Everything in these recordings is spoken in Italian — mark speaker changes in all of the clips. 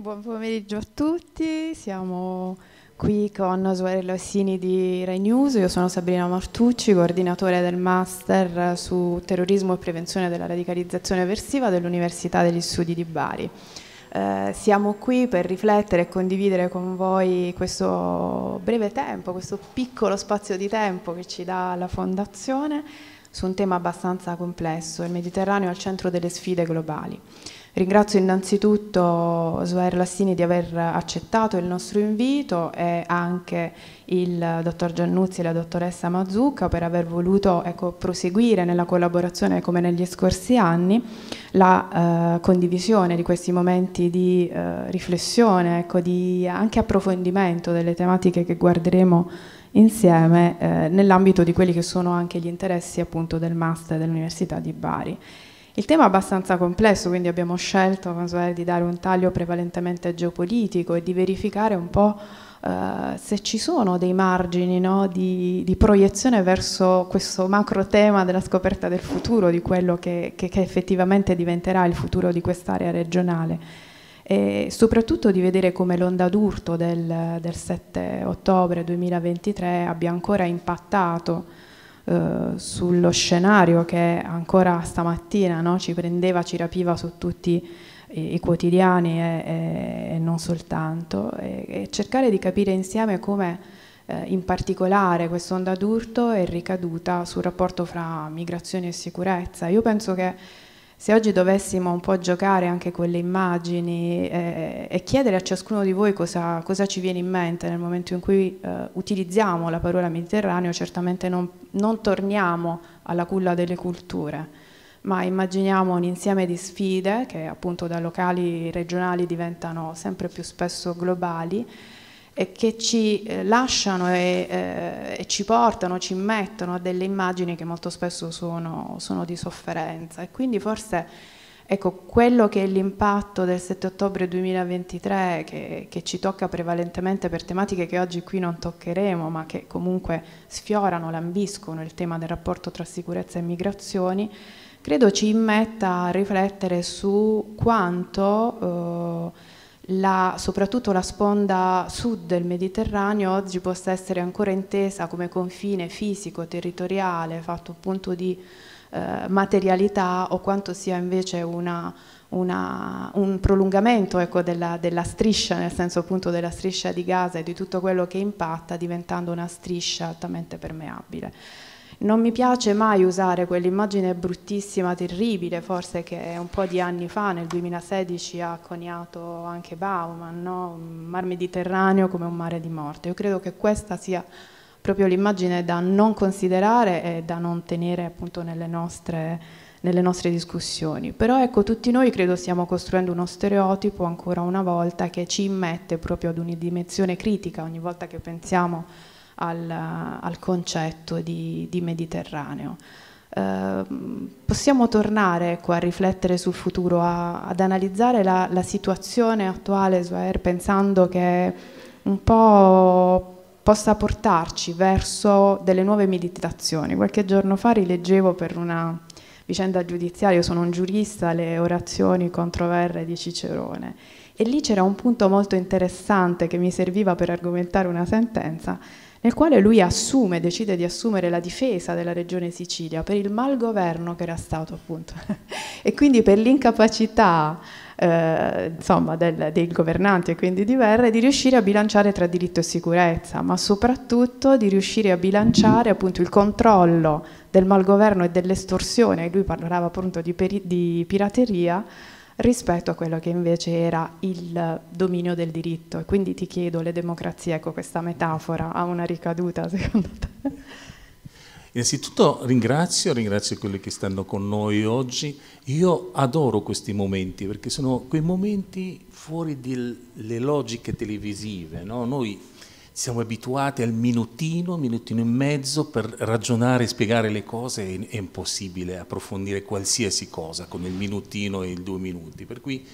Speaker 1: Buon pomeriggio a tutti, siamo qui con Suarello Assini di Rai News, io sono Sabrina Martucci, coordinatore del Master su Terrorismo e Prevenzione della Radicalizzazione Avversiva dell'Università degli Studi di Bari. Eh, siamo qui per riflettere e condividere con voi questo breve tempo, questo piccolo spazio di tempo che ci dà la Fondazione su un tema abbastanza complesso, il Mediterraneo al centro delle sfide globali. Ringrazio innanzitutto Suer Lassini di aver accettato il nostro invito e anche il dottor Giannuzzi e la dottoressa Mazzucca per aver voluto ecco, proseguire nella collaborazione come negli scorsi anni la eh, condivisione di questi momenti di eh, riflessione, ecco, di anche approfondimento delle tematiche che guarderemo insieme eh, nell'ambito di quelli che sono anche gli interessi appunto del master dell'Università di Bari. Il tema è abbastanza complesso, quindi abbiamo scelto Manuel, di dare un taglio prevalentemente geopolitico e di verificare un po' Uh, se ci sono dei margini no, di, di, proiezione verso questo macro tema della scoperta del futuro, di quello che, che, che effettivamente diventerà il futuro di quest'area regionale. E soprattutto di vedere come l'onda d'urto del, del 7 ottobre 2023 abbia ancora impattato eh, sullo scenario che ancora stamattina no, ci prendeva, ci rapiva su tutti i, i quotidiani e, e, e, non soltanto, e, e, cercare di capire insieme come eh, in particolare questa onda d'urto è ricaduta sul rapporto fra migrazione e sicurezza. Io penso che se oggi dovessimo un po' giocare anche con le immagini eh, e chiedere a ciascuno di voi cosa, cosa, ci viene in mente nel momento in cui eh, utilizziamo la parola Mediterraneo, certamente non, non torniamo alla culla delle culture, ma immaginiamo un insieme di sfide che appunto da locali regionali diventano sempre più spesso globali che ci eh, lasciano e, eh, e, ci portano, ci mettono a delle immagini che molto spesso sono, sono di sofferenza e quindi forse ecco, quello che è l'impatto del 7 ottobre 2023 che, che, ci tocca prevalentemente per tematiche che oggi qui non toccheremo ma che comunque sfiorano, lambiscono il tema del rapporto tra sicurezza e migrazioni, credo ci immetta a riflettere su quanto... Eh, la, soprattutto la sponda sud del Mediterraneo oggi possa essere ancora intesa come confine fisico, territoriale, fatto appunto di eh, materialità o quanto sia invece una, una, un prolungamento ecco, della, della, striscia, nel senso appunto della striscia di Gaza e di tutto quello che impatta diventando una striscia altamente permeabile. Non mi piace mai usare quell'immagine bruttissima, terribile, forse che un po' di anni fa, nel 2016, ha coniato anche Bauman, no? un mar Mediterraneo come un mare di morte. Io credo che questa sia proprio l'immagine da non considerare e da non tenere appunto nelle nostre, nelle nostre discussioni. Però ecco, tutti noi credo stiamo costruendo uno stereotipo ancora una volta che ci immette proprio ad una dimensione critica ogni volta che pensiamo al, al concetto di, di Mediterraneo. Eh, possiamo tornare ecco, a riflettere sul futuro, a, ad analizzare la, la situazione attuale, Suair, pensando che un po' possa portarci verso delle nuove meditazioni. Qualche giorno fa rileggevo per una vicenda giudiziaria, io sono un giurista, le orazioni controverre di Cicerone e lì c'era un punto molto interessante che mi serviva per argomentare una sentenza nel quale lui assume, decide di assumere la difesa della regione Sicilia per il malgoverno che era stato appunto e quindi per l'incapacità eh, insomma, del, dei governanti e quindi di Verre di riuscire a bilanciare tra diritto e sicurezza, ma soprattutto di riuscire a bilanciare appunto il controllo del malgoverno e dell'estorsione, lui parlava appunto di, di pirateria, rispetto a quello che invece era il dominio del diritto. E quindi ti chiedo, le democrazie, ecco questa metafora ha una ricaduta secondo te?
Speaker 2: Innanzitutto ringrazio, ringrazio quelli che stanno con noi oggi. Io adoro questi momenti perché sono quei momenti fuori dalle logiche televisive. No? Noi siamo abituati al minutino, minutino e mezzo per ragionare e spiegare le cose, è, impossibile approfondire qualsiasi cosa con il minutino e i due minuti. Per cui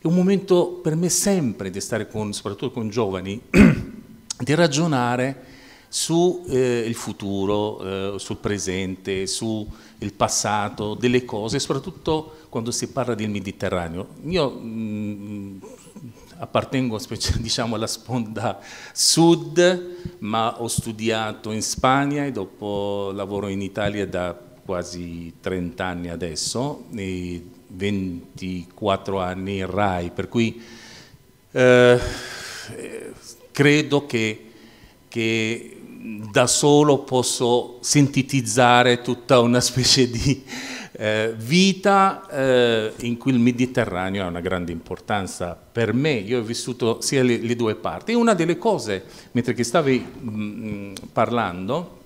Speaker 2: è un momento per me sempre di stare con, soprattutto con giovani, di ragionare sul eh, futuro, eh, sul presente, sul passato, delle cose, soprattutto quando si parla del Mediterraneo. Io mh, mm, appartengo diciamo, alla sponda sud, ma ho studiato in Spagna e dopo lavoro in Italia da quasi 30 anni adesso, 24 anni in RAI, per cui eh, credo che, che da solo posso sintetizzare tutta una specie di eh, vita eh, in cui il Mediterraneo ha una grande importanza per me, io ho vissuto sia le, le due parti. una delle cose, mentre che stavi mh, mm, mm, parlando,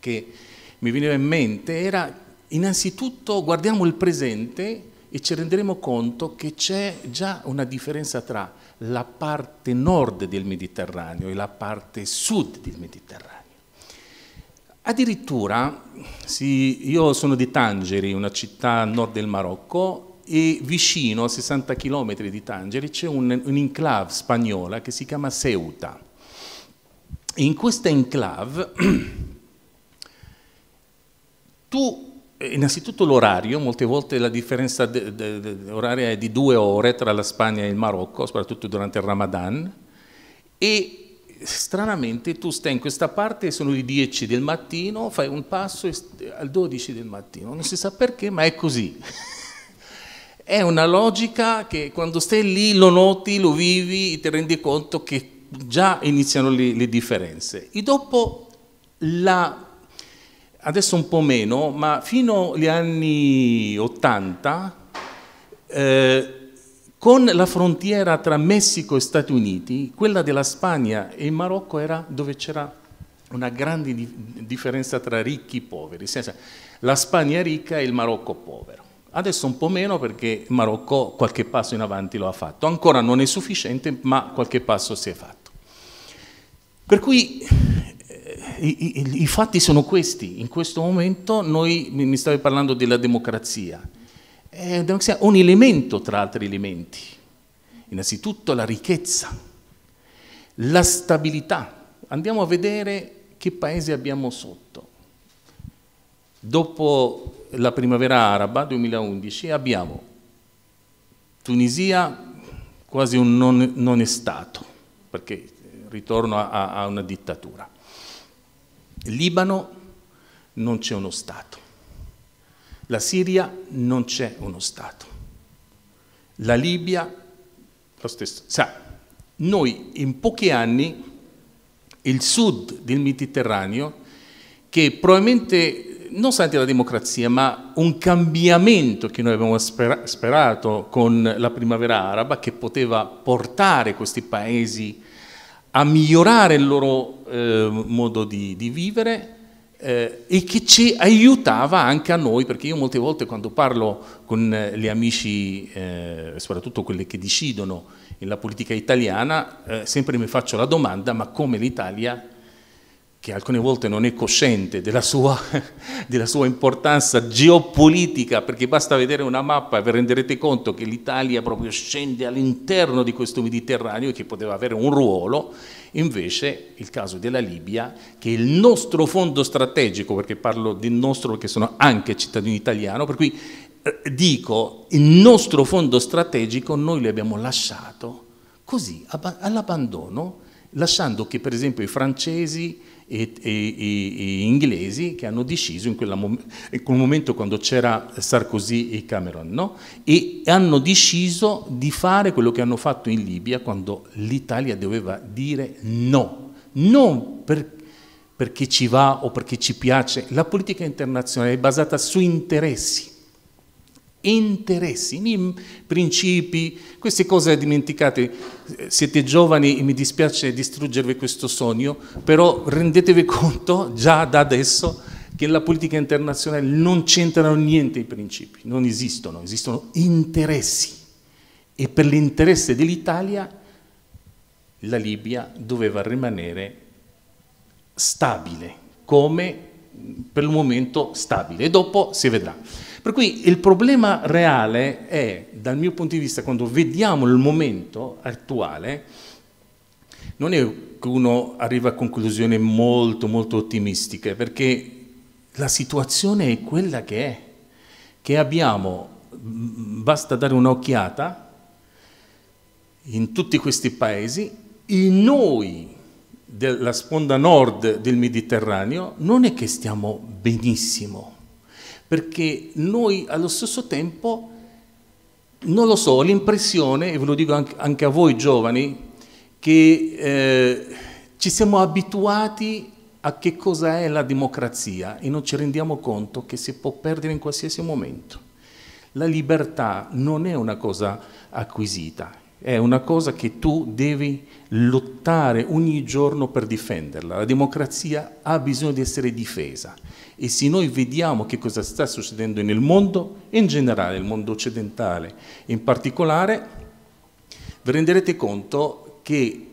Speaker 2: che mi veniva in mente era innanzitutto guardiamo il presente e ci renderemo conto che c'è già una differenza tra la parte nord del Mediterraneo e la parte sud del Mediterraneo. Addirittura sì, io sono di Tangeri, una città a nord del Marocco, e vicino, a 60 km di Tangeri, c'è un, un'enclave spagnola che si chiama Ceuta. In questa enclave tu eh, Innanzitutto l'orario, molte volte la differenza de, de, de, oraria è di due ore tra la Spagna e il Marocco, soprattutto durante il Ramadan, e stranamente tu stai in questa parte, sono le 10 del mattino, fai un passo al 12 del mattino, non si sa perché, ma è così. è una logica che quando stai lì lo noti, lo vivi, ti rendi conto che già iniziano le, le differenze. E dopo la, adesso un po' meno, ma fino agli anni 80, eh, con la frontiera tra Messico e Stati Uniti, quella della Spagna e il Marocco era dove c'era una grande differenza tra ricchi e poveri. La Spagna ricca e il Marocco povero. Adesso un po' meno perché il Marocco qualche passo in avanti lo ha fatto. Ancora non è sufficiente, ma qualche passo si è fatto. Per cui eh, i, i, i, fatti sono questi. In questo momento noi, mi stavi parlando della democrazia è eh, un elemento tra altri elementi. Innanzitutto la ricchezza, la stabilità. Andiamo a vedere che paese abbiamo sotto. Dopo la primavera araba 2011 abbiamo Tunisia quasi un non, non è stato, perché ritorno a, a una dittatura. Libano non c'è uno Stato. La Siria non c'è uno Stato. La Libia, lo stesso. Sa, noi in pochi anni il sud del Mediterraneo, che probabilmente non stante la democrazia, ma un cambiamento che noi avevamo sperato con la primavera araba, che poteva portare questi paesi a migliorare il loro eh, modo di, di vivere, eh, e che ci aiutava anche a noi, perché io molte volte quando parlo con eh, gli amici, eh, soprattutto quelli che decidono nella politica italiana, eh, sempre mi faccio la domanda, ma come l'Italia, che alcune volte non è cosciente della sua, della sua importanza geopolitica, perché basta vedere una mappa e vi renderete conto che l'Italia proprio scende all'interno di questo Mediterraneo e che poteva avere un ruolo, Invece il caso della Libia, che è il nostro fondo strategico, perché parlo di nostro perché sono anche cittadino italiano, per cui eh, dico il nostro fondo strategico noi lo abbiamo lasciato così all'abbandono, lasciando che per esempio i francesi e, e, e inglesi che hanno deciso in, mom in quel momento quando c'era Sarkozy e Cameron, no? e hanno deciso di fare quello che hanno fatto in Libia quando l'Italia doveva dire no, non per, perché ci va o perché ci piace, la politica internazionale è basata su interessi interessi, i principi, queste cose dimenticate. Siete giovani e mi dispiace distruggervi questo sogno, però rendetevi conto già da adesso che nella politica internazionale non c'entrano niente i principi, non esistono, esistono interessi. E per l'interesse dell'Italia la Libia doveva rimanere stabile, come per il momento stabile, e dopo si vedrà. Per cui il problema reale è, dal mio punto di vista, quando vediamo il momento attuale, non è che uno arriva a conclusioni molto, molto ottimistiche, perché la situazione è quella che è, che abbiamo, mm, basta dare un'occhiata in tutti questi paesi, e noi della sponda nord del Mediterraneo non è che stiamo benissimo perché noi allo stesso tempo, non lo so, ho l'impressione, e ve lo dico anche a voi giovani, che eh, ci siamo abituati a che cosa è la democrazia e non ci rendiamo conto che si può perdere in qualsiasi momento. La libertà non è una cosa acquisita, è una cosa che tu devi lottare ogni giorno per difenderla. La democrazia ha bisogno di essere difesa e se noi vediamo che cosa sta succedendo nel mondo, in generale, nel mondo occidentale in particolare, vi renderete conto che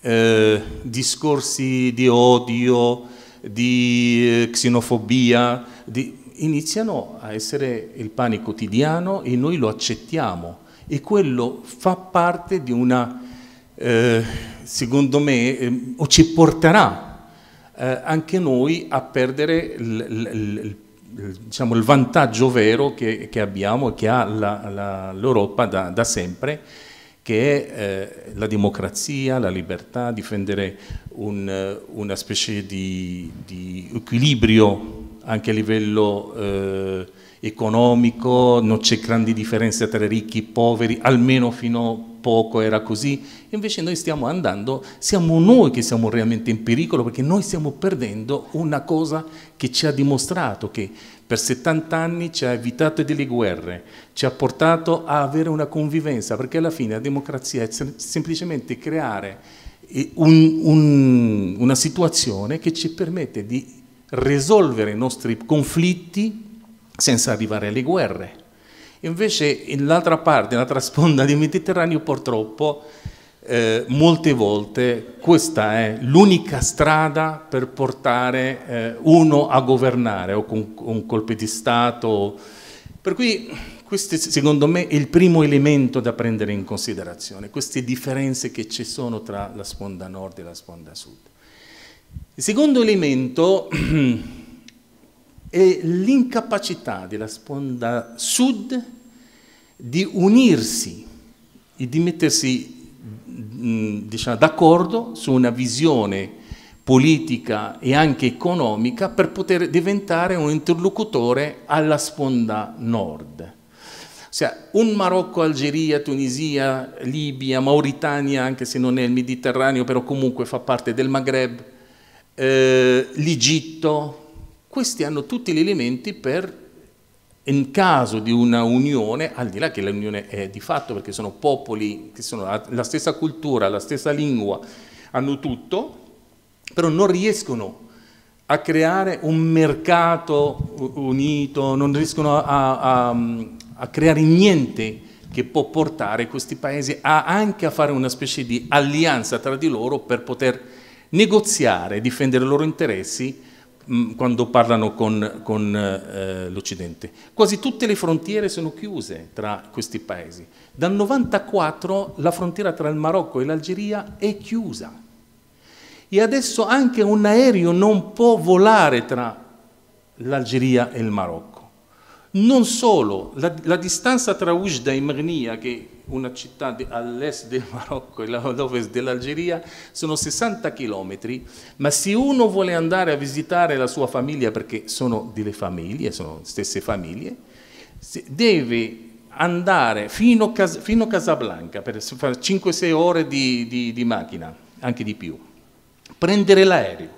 Speaker 2: eh, discorsi di odio, di eh, xenofobia, di, iniziano a essere il pane quotidiano e noi lo accettiamo e quello fa parte di una, eh, secondo me, eh, o ci porterà eh, anche noi a perdere il, diciamo, il vantaggio vero che, che abbiamo e che ha l'Europa da, da, sempre, che è eh, la democrazia, la libertà, difendere un, eh, una specie di, di, equilibrio anche a livello eh, economico, non c'è grandi differenze tra ricchi e poveri, almeno fino a poco era così, invece noi stiamo andando, siamo noi che siamo realmente in pericolo perché noi stiamo perdendo una cosa che ci ha dimostrato che per 70 anni ci ha evitato delle guerre, ci ha portato a avere una convivenza, perché alla fine la democrazia è semplicemente creare eh, un, un, una situazione che ci permette di risolvere i nostri conflitti senza arrivare alle guerre. Invece l'altra parte, l'altra sponda del Mediterraneo purtroppo eh, molte volte questa è l'unica strada per portare eh, uno a governare o con, con colpi di Stato. Per cui questo secondo me è il primo elemento da prendere in considerazione, queste differenze che ci sono tra la sponda nord e la sponda sud. Il secondo elemento e l'incapacità della sponda sud di unirsi e di mettersi mm, diciamo, d'accordo su una visione politica e anche economica per poter diventare un interlocutore alla sponda nord. Ossia, un Marocco, Algeria, Tunisia, Libia, Mauritania, anche se non è il Mediterraneo, però comunque fa parte del Maghreb, eh, l'Egitto, questi hanno tutti gli elementi per, in caso di una unione, al di là che l'unione è di fatto, perché sono popoli che sono la stessa cultura, la stessa lingua, hanno tutto, però non riescono a creare un mercato unito, non riescono a, a, a creare niente che può portare questi paesi a, anche a fare una specie di alleanza tra di loro per poter negoziare, difendere i loro interessi quando parlano con, con eh, eh, l'Occidente. Quasi tutte le frontiere sono chiuse tra questi paesi. Dal 1994 la frontiera tra il Marocco e l'Algeria è chiusa. E adesso anche un aereo non può volare tra l'Algeria e il Marocco. Non solo, la, la distanza tra Oujda e Mernia, che è una città all'est del Marocco e all'ovest dell'Algeria, sono 60 km, ma se uno vuole andare a visitare la sua famiglia, perché sono delle famiglie, sono stesse famiglie, deve andare fino a, fino a Casablanca, per 5-6 ore di, di, di macchina, anche di più, prendere l'aereo,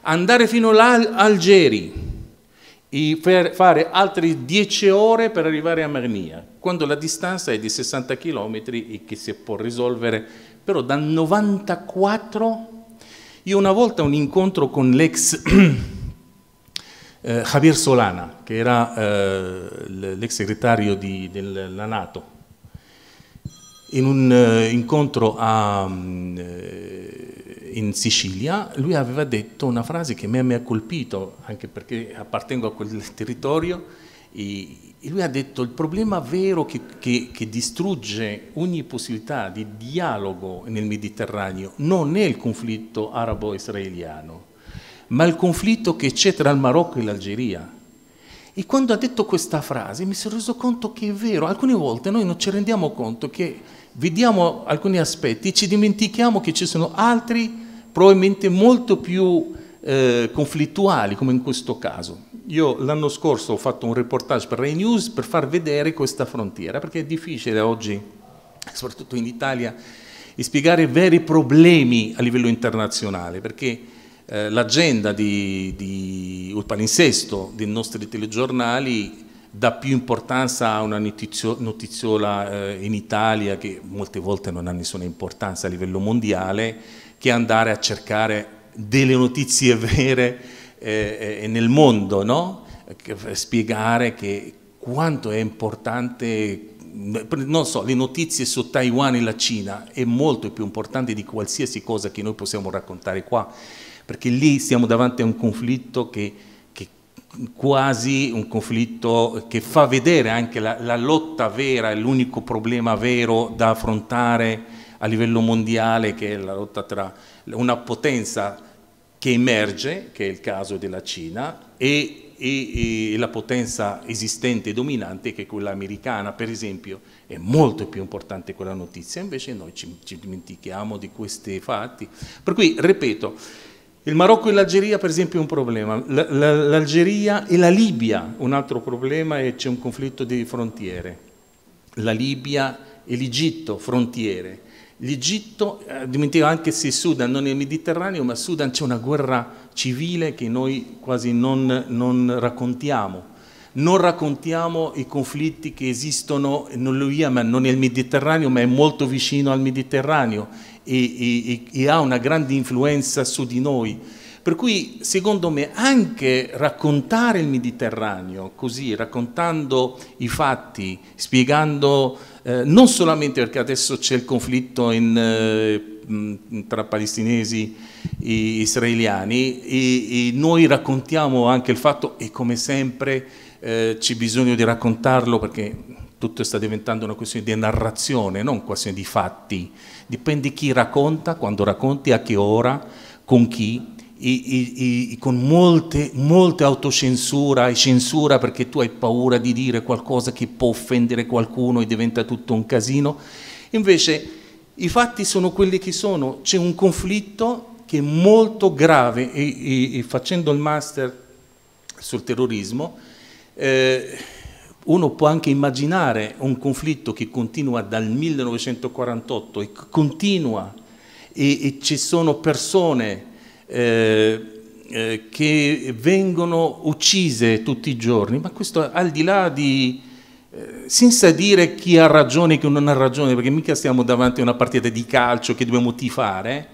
Speaker 2: andare fino all'Algeri e fare altre 10 ore per arrivare a Magnia, quando la distanza è di 60 km e che si può risolvere. Però dal 94, io una volta un incontro con l'ex eh, Javier Solana, che era eh, l'ex segretario di, della Nato, in un eh, incontro a... Mm, eh, in Sicilia, lui aveva detto una frase che a me mi ha colpito, anche perché appartengo a quel territorio, e, lui ha detto il problema vero che, che, che distrugge ogni possibilità di dialogo nel Mediterraneo non è il conflitto arabo-israeliano, ma il conflitto che c'è tra il Marocco e l'Algeria. E quando ha detto questa frase mi sono reso conto che è vero, alcune volte noi non ci rendiamo conto che vediamo alcuni aspetti e ci dimentichiamo che ci sono altri probabilmente molto più eh, conflittuali, come in questo caso. Io l'anno scorso ho fatto un reportage per Rai News per far vedere questa frontiera, perché è difficile oggi, soprattutto in Italia, spiegare veri problemi a livello internazionale, perché eh, l'agenda di, di, il palinsesto dei nostri telegiornali dà più importanza a una notizio, notiziola eh, in Italia che molte volte non ha nessuna importanza a livello mondiale, che andare a cercare delle notizie vere eh, eh nel mondo, no? spiegare che quanto è importante, non so, le notizie su Taiwan e la Cina è molto più importante di qualsiasi cosa che noi possiamo raccontare qua, perché lì siamo davanti a un conflitto che, quasi un conflitto che fa vedere anche la, la lotta vera, l'unico problema vero da affrontare a livello mondiale che è la lotta tra una potenza che emerge, che è il caso della Cina, e, e, e la potenza esistente e dominante che è quella americana, per esempio, è molto più importante quella notizia, invece noi ci, ci dimentichiamo di questi fatti. Per cui, ripeto, il Marocco e l'Algeria per esempio è un problema, l'Algeria e la Libia un altro problema e c'è un conflitto di frontiere, la Libia e l'Egitto frontiere, L'Egitto, eh, dimentico anche se Sudan non è il Mediterraneo, ma Sudan c'è una guerra civile che noi quasi non, non raccontiamo. Non raccontiamo i conflitti che esistono non lo Yemen, non nel Mediterraneo, ma è molto vicino al Mediterraneo e, e, e ha una grande influenza su di noi. Per cui, secondo me, anche raccontare il Mediterraneo così, raccontando i fatti, spiegando eh, non solamente perché adesso c'è il conflitto in, eh, tra palestinesi e israeliani, e, e, noi raccontiamo anche il fatto, e come sempre eh, c'è bisogno di raccontarlo perché tutto sta diventando una questione di narrazione, non una questione di fatti, dipende chi racconta, quando racconti, a che ora, con chi, i, i, con molte, molte autocensura e censura perché tu hai paura di dire qualcosa che può offendere qualcuno e diventa tutto un casino. Invece i fatti sono quelli che sono, c'è un conflitto che è molto grave e, e, e facendo il master sul terrorismo eh, uno può anche immaginare un conflitto che continua dal 1948 e continua e, e ci sono persone eh, eh, che vengono uccise tutti i giorni, ma questo al di là di, eh, senza dire chi ha ragione e chi non ha ragione, perché mica stiamo davanti a una partita di calcio che dobbiamo tifare,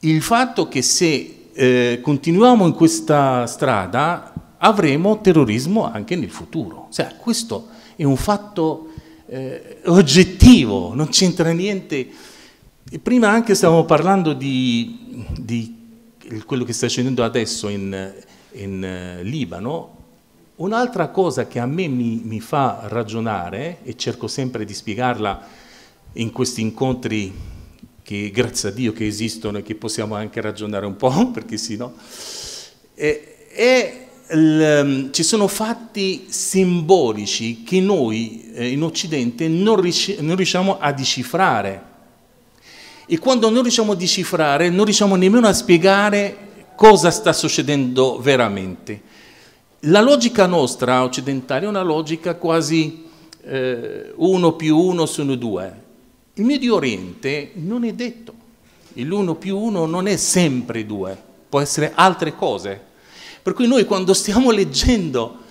Speaker 2: il fatto che se eh, continuiamo in questa strada avremo terrorismo anche nel futuro. Cioè, questo è un fatto eh, oggettivo, non c'entra niente. E prima anche stavamo parlando di, di quello che sta succedendo adesso in, in eh, Libano, un'altra cosa che a me mi, mi fa ragionare, e cerco sempre di spiegarla in questi incontri che grazie a Dio che esistono e che possiamo anche ragionare un po', perché sì, no? E, e l, ci sono fatti simbolici che noi eh, in Occidente non, riusci non riusciamo a decifrare. E quando non riusciamo a decifrare, non riusciamo nemmeno a spiegare cosa sta succedendo veramente. La logica nostra occidentale è una logica quasi eh, uno più uno sono due. Il Medio Oriente non è detto, l'uno più uno non è sempre due, può essere altre cose. Per cui noi quando stiamo leggendo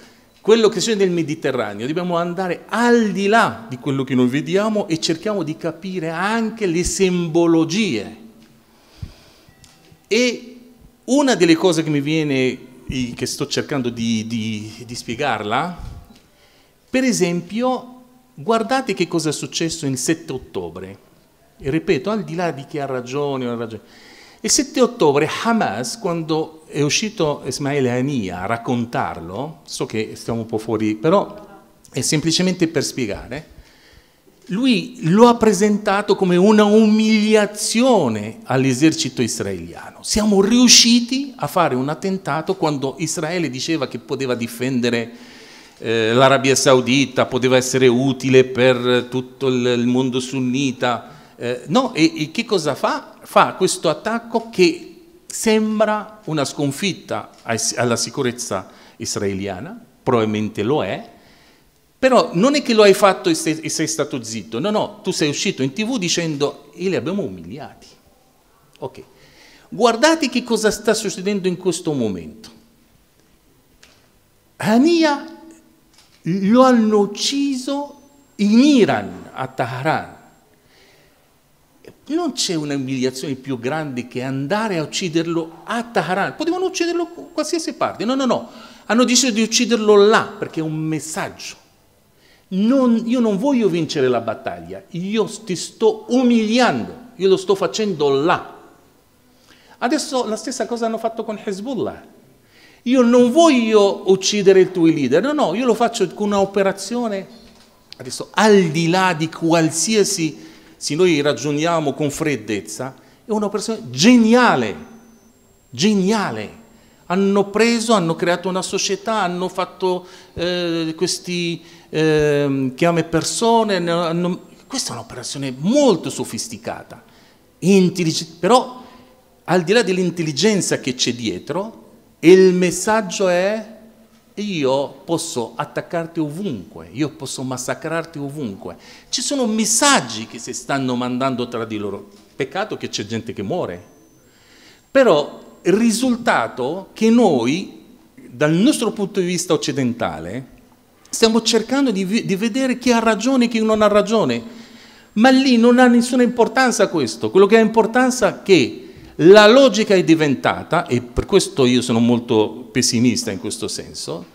Speaker 2: Quell'occasione del Mediterraneo dobbiamo andare al di là di quello che noi vediamo e cerchiamo di capire anche le simbologie. E una delle cose che mi viene, che sto cercando di, di, di spiegarla, per esempio, guardate che cosa è successo il 7 ottobre. E ripeto, al di là di chi ha ragione o non ha ragione. Il 7 ottobre Hamas, quando è uscito Ismaele Ania a raccontarlo, so che stiamo un po' fuori, però è semplicemente per spiegare, lui lo ha presentato come una umiliazione all'esercito israeliano. Siamo riusciti a fare un attentato quando Israele diceva che poteva difendere eh, l'Arabia Saudita, poteva essere utile per tutto il, mondo sunnita. Eh, no, e, e che cosa fa? Fa questo attacco che sembra una sconfitta alla sicurezza israeliana, probabilmente lo è, però non è che lo hai fatto e sei, stato zitto, no, no, tu sei uscito in tv dicendo e li abbiamo umiliati. Ok, guardate che cosa sta succedendo in questo momento. Hania lo hanno ucciso in Iran, a Teheran non c'è un'umiliazione più grande che andare a ucciderlo a Taharan. Potevano ucciderlo in qualsiasi parte. No, no, no. Hanno deciso di ucciderlo là perché è un messaggio. Non, io non voglio vincere la battaglia, io ti sto umiliando, io lo sto facendo là. Adesso la stessa cosa hanno fatto con Hezbollah. Io non voglio uccidere i tuoi leader, no, no, io lo faccio con un'operazione, adesso al di là di qualsiasi se noi ragioniamo con freddezza, è una persona geniale, geniale. Hanno preso, hanno creato una società, hanno fatto eh, queste eh, chiame persone, hanno, questa è un'operazione molto sofisticata, però al di là dell'intelligenza che c'è dietro, il messaggio è io posso attaccarti ovunque, io posso massacrarti ovunque. Ci sono messaggi che si stanno mandando tra di loro. Peccato che c'è gente che muore. Però il risultato che noi, dal nostro punto di vista occidentale, stiamo cercando di, di vedere chi ha ragione e chi non ha ragione. Ma lì non ha nessuna importanza questo. Quello che ha importanza è che la logica è diventata, e per questo io sono molto pessimista in questo senso,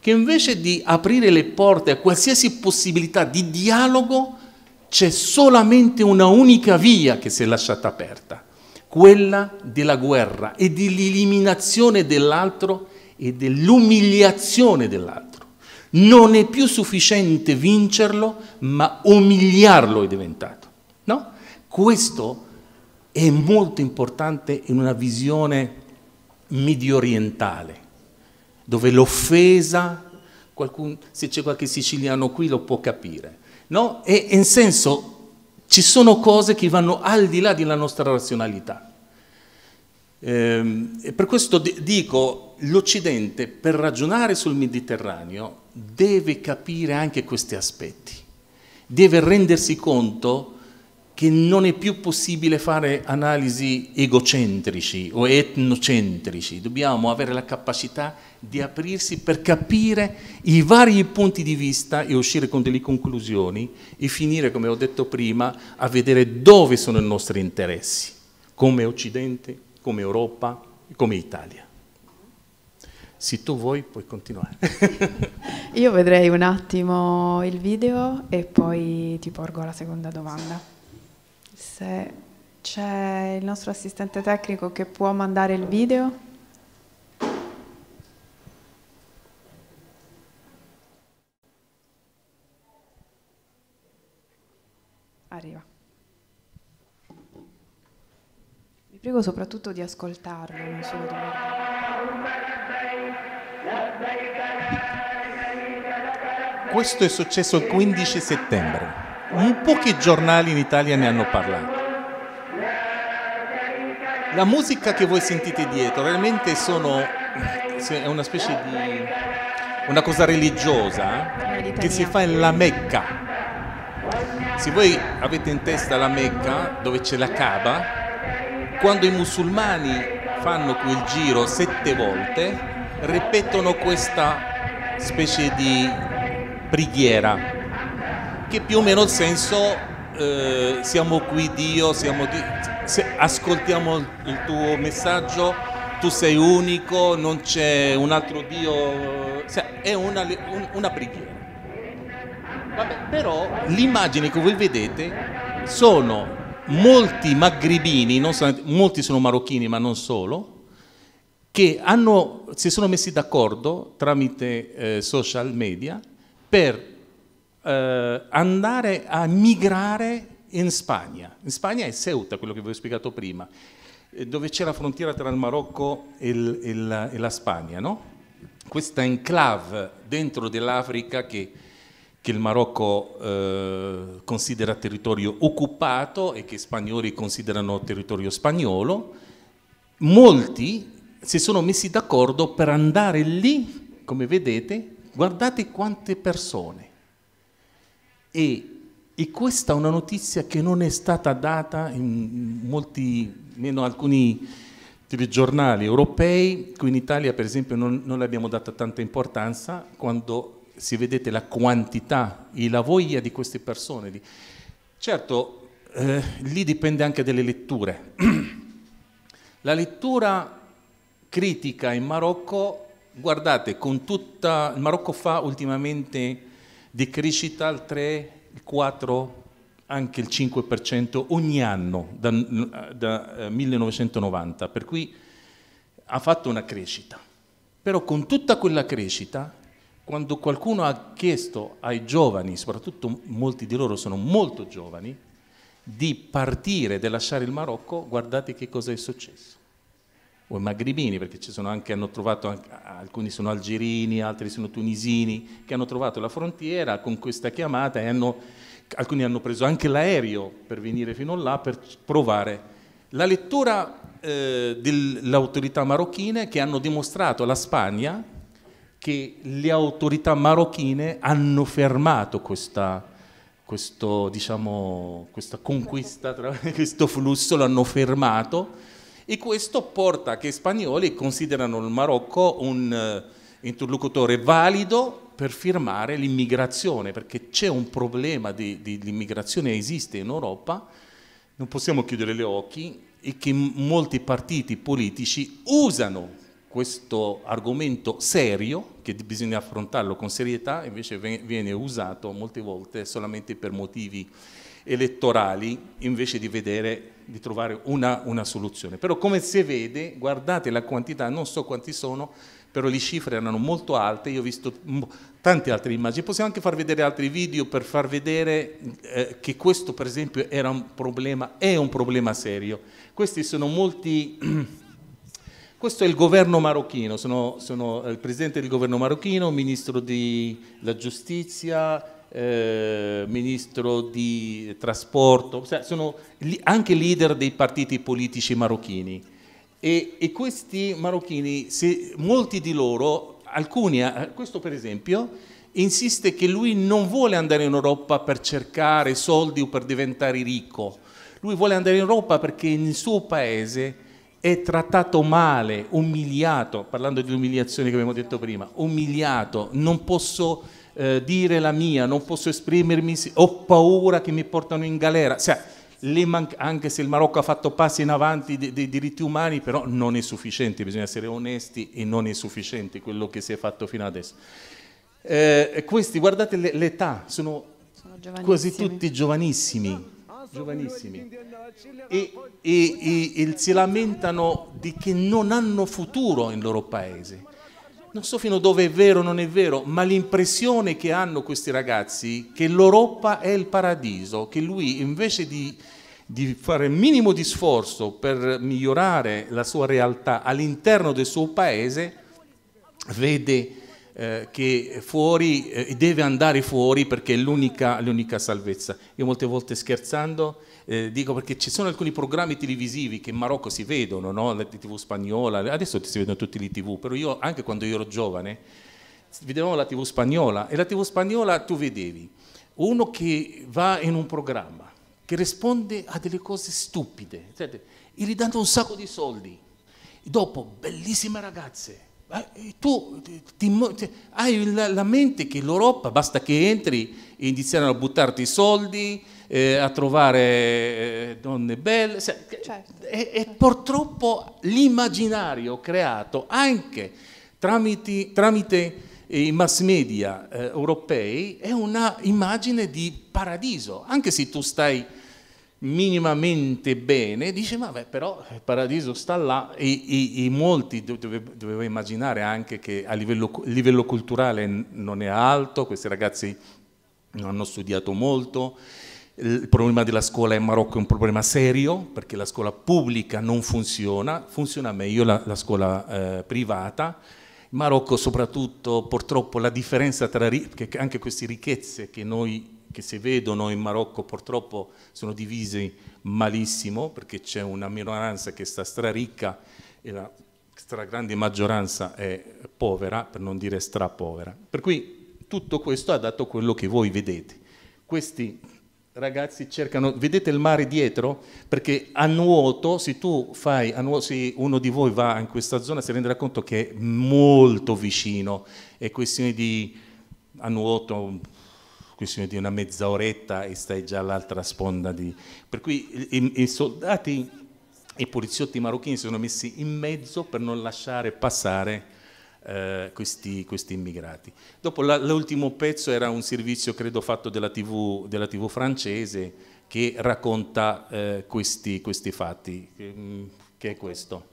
Speaker 2: che invece di aprire le porte a qualsiasi possibilità di dialogo, c'è solamente una unica via che si è lasciata aperta, quella della guerra e dell'eliminazione dell'altro e dell'umiliazione dell'altro. Non è più sufficiente vincerlo, ma umiliarlo è diventato. No? Questo è molto importante in una visione medio orientale, dove l'offesa, qualcun, se c'è qualche siciliano qui lo può capire, no? E in senso ci sono cose che vanno al di là della nostra razionalità. Ehm, e per questo dico, l'Occidente per ragionare sul Mediterraneo deve capire anche questi aspetti, deve rendersi conto che non è più possibile fare analisi egocentrici o etnocentrici, dobbiamo avere la capacità di aprirsi per capire i vari punti di vista e uscire con delle conclusioni e finire, come ho detto prima, a vedere dove sono i nostri interessi, come Occidente, come Europa, come Italia. Se tu vuoi puoi continuare.
Speaker 1: Io vedrei un attimo il video e poi ti porgo la seconda domanda se c'è il nostro assistente tecnico che può mandare il video. Arriva. Vi prego soprattutto di ascoltarlo, non solo di
Speaker 3: Questo è
Speaker 2: successo il 15 settembre pochi giornali in Italia ne hanno parlato. La musica che voi sentite dietro realmente sono, è una specie di una cosa religiosa eh, che si fa in la Mecca. Se voi avete in testa la Mecca dove c'è la Kaaba, quando i musulmani fanno quel giro sette volte, ripetono questa specie di preghiera che più o meno il senso eh, siamo qui Dio, siamo di... Se ascoltiamo il tuo messaggio, tu sei unico, non c'è un altro Dio, cioè, è una, un, una preghiera. Vabbè, però l'immagine che voi vedete sono molti maghribini, sono, molti sono marocchini ma non solo, che hanno, si sono messi d'accordo tramite eh, social media per eh, andare a migrare in Spagna. In Spagna è Ceuta, quello che vi ho spiegato prima, eh, dove c'è la frontiera tra il Marocco e, il, e, la, e la, Spagna, no? Questa enclave dentro dell'Africa che, che il Marocco eh, considera territorio occupato e che i spagnoli considerano territorio spagnolo, molti si sono messi d'accordo per andare lì, come vedete, guardate quante persone, e, e, questa è una notizia che non è stata data in molti, meno alcuni telegiornali europei, qui in Italia per esempio non, non abbiamo data tanta importanza, quando si vedete la quantità e la voglia di queste persone. Di... Certo, eh, lì dipende anche dalle letture. la lettura critica in Marocco, guardate, con tutta... il Marocco fa ultimamente di crescita al 3, il 4, anche il 5% ogni anno da, da 1990, eh, per cui ha fatto una crescita. Però con tutta quella crescita quando qualcuno ha chiesto ai giovani, soprattutto molti di loro sono molto giovani, di partire, di lasciare il Marocco, guardate che cosa è successo o magribini, perché anche, hanno trovato anche, alcuni sono algerini, altri sono tunisini, che hanno trovato la frontiera con questa chiamata e hanno, alcuni hanno preso anche l'aereo per venire fino là per provare. La lettura eh, delle autorità marocchine che hanno dimostrato alla Spagna che le autorità marocchine hanno fermato questa, questo, diciamo, questa conquista, questo flusso, l'hanno fermato e questo porta a che i spagnoli considerano il Marocco un eh, interlocutore valido per firmare l'immigrazione, perché c'è un problema di, di, di immigrazione esiste in Europa, non possiamo chiudere gli occhi e che molti partiti politici usano questo argomento serio, che bisogna affrontarlo con serietà, invece viene usato molte volte solamente per motivi elettorali, invece di vedere di trovare una, una, soluzione. Però come si vede, guardate la quantità, non so quanti sono, però le cifre erano molto alte, io ho visto tante altre immagini, possiamo anche far vedere altri video per far vedere eh, che questo per esempio era un problema, è un problema serio. Questi sono molti Questo è il governo marocchino, sono, sono eh, il presidente del governo marocchino, ministro della giustizia, eh, ministro di trasporto, cioè sono li, anche leader dei partiti politici marocchini. E, e questi marocchini, se, molti di loro, alcuni, eh, questo per esempio, insiste che lui non vuole andare in Europa per cercare soldi o per diventare ricco, lui vuole andare in Europa perché nel suo paese è trattato male, umiliato, parlando di umiliazione che abbiamo detto prima, umiliato, non posso eh, dire la mia, non posso esprimermi, ho paura che mi portano in galera. Cioè, anche se il Marocco ha fatto passi in avanti dei, dei diritti umani, però non è sufficiente, bisogna essere onesti e non è sufficiente quello che si è fatto fino adesso. Eh, questi, guardate l'età, sono, sono quasi tutti giovanissimi giovanissimi, e, e, e, e si lamentano di che non hanno futuro in loro paese. Non so fino a dove è vero o non è vero, ma l'impressione che hanno questi ragazzi è che l'Europa è il paradiso, che lui invece di, di fare il minimo di sforzo per migliorare la sua realtà all'interno del suo paese, vede eh, che fuori, eh, deve andare fuori perché è l'unica, l'unica salvezza. Io molte volte scherzando eh, dico perché ci sono alcuni programmi televisivi che in Marocco si vedono, no? la tv spagnola, adesso si vedono tutti le tv, però io anche quando io ero giovane vedevamo la tv spagnola e la tv spagnola tu vedevi uno che va in un programma che risponde a delle cose stupide, e gli danno un sacco di soldi, dopo bellissime ragazze eh, tu eh, ti, ti, hai la, la, mente che l'Europa, basta che entri e iniziano a buttarti i soldi, eh, a trovare eh, donne belle, cioè, certo, e, certo. purtroppo l'immaginario creato anche tramite, tramite eh, i mass media eh, europei è una immagine di paradiso, anche se tu stai minimamente bene, dice ma beh, però il paradiso sta là e, e, e molti dovevano immaginare anche che a livello, livello culturale non è alto, questi ragazzi non hanno studiato molto, il problema della scuola in Marocco è un problema serio perché la scuola pubblica non funziona, funziona meglio la, la scuola eh, privata Marocco soprattutto purtroppo la differenza tra anche queste ricchezze che, noi, che si vedono in Marocco purtroppo sono divise malissimo perché c'è una minoranza che sta straricca e la stragrande maggioranza è povera, per non dire strapovera. Per cui tutto questo ha dato quello che voi vedete. Questi ragazzi cercano, vedete il mare dietro? Perché a nuoto, se tu fai, a nuoto, se uno di voi va in questa zona si renderà conto che è molto vicino, è questione di, a nuoto, questione di una mezz'oretta e stai già all'altra sponda di... Per cui i, i soldati i poliziotti marocchini si sono messi in mezzo per non lasciare passare eh, questi, questi, immigrati. Dopo la, l'ultimo pezzo era un servizio credo fatto della TV, della TV francese che racconta eh, questi, questi, fatti, che, mm, che è questo.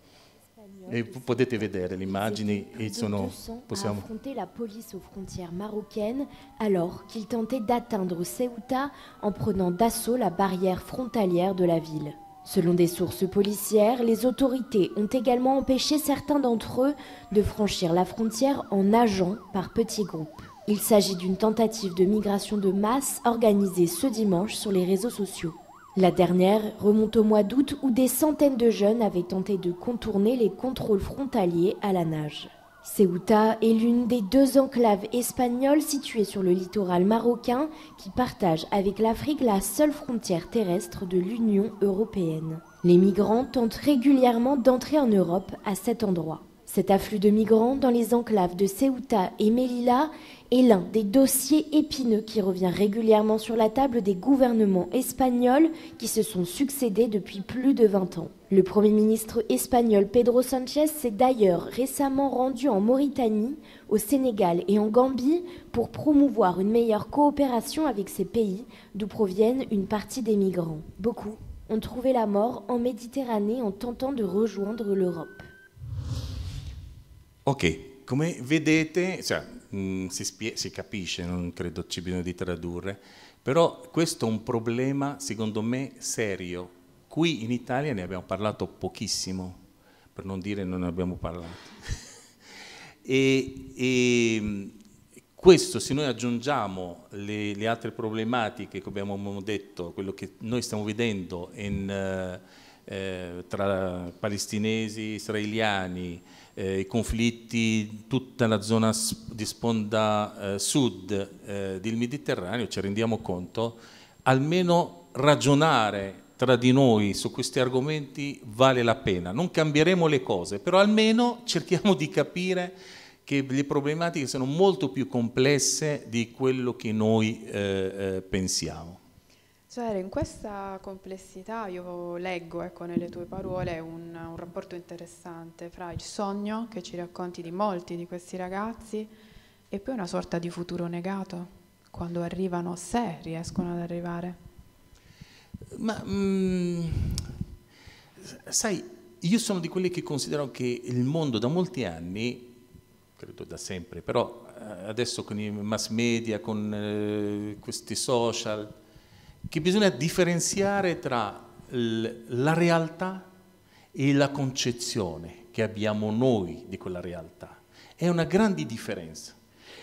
Speaker 3: Eh, e potete
Speaker 2: vedere le immagini
Speaker 3: e sono possiamo affronter la police aux frontières marocaines alors qu'ils tentaient d'atteindre Ceuta en prenant d'assaut la barrière frontalière de la ville. Selon des sources policières, les autorités ont également empêché certains d'entre eux de franchir la frontière en nageant par petits groupes. Il s'agit d'une tentative de migration de masse organisée ce dimanche sur les réseaux sociaux. La dernière remonte au mois d'août où des centaines de jeunes avaient tenté de contourner les contrôles frontaliers à la nage. Ceuta est l'une des deux enclaves espagnoles situées sur le littoral marocain qui partage avec l'Afrique la seule frontière terrestre de l'Union européenne. Les migrants tentent régulièrement d'entrer en Europe à cet endroit. Cet afflux de migrants dans les enclaves de Ceuta et Melilla est l'un des dossiers épineux qui revient régulièrement sur la table des gouvernements espagnols qui se sont succédés depuis plus de 20 ans. Le Premier ministre espagnol Pedro Sanchez s'est d'ailleurs récemment rendu en Mauritanie, au Sénégal et en Gambie pour promouvoir une meilleure coopération avec ces pays d'où proviennent une partie des migrants. Beaucoup ont trouvé la mort en Méditerranée en tentant de rejoindre l'Europe.
Speaker 2: Ok, Vous vedete, mh, mm, si, spie- si capisce, non credo ci bisogna di tradurre, però questo è un problema secondo me serio. Qui in Italia ne abbiamo parlato pochissimo, per non dire non ne abbiamo parlato. e, e, questo se noi aggiungiamo le, le altre problematiche che abbiamo detto, quello che noi stiamo vedendo in, eh, tra palestinesi, israeliani, eh, i conflitti, tutta la zona di sponda eh, sud eh, del Mediterraneo, ci rendiamo conto, almeno ragionare tra di noi su questi argomenti vale la pena. Non cambieremo le cose, però almeno cerchiamo di capire che le problematiche sono molto più complesse di quello che noi eh, eh, pensiamo.
Speaker 1: Cioè, in questa complessità io leggo ecco, nelle tue parole un, un, rapporto interessante fra il sogno che ci racconti di molti di questi ragazzi e poi una sorta di futuro negato quando arrivano, se riescono ad arrivare.
Speaker 2: Ma mh, mm, sai, io sono di quelli che considero che il mondo da molti anni, credo da sempre, però eh, adesso con i mass media, con eh, questi social, che bisogna differenziare tra la realtà e la concezione che abbiamo noi di quella realtà. È una grande differenza.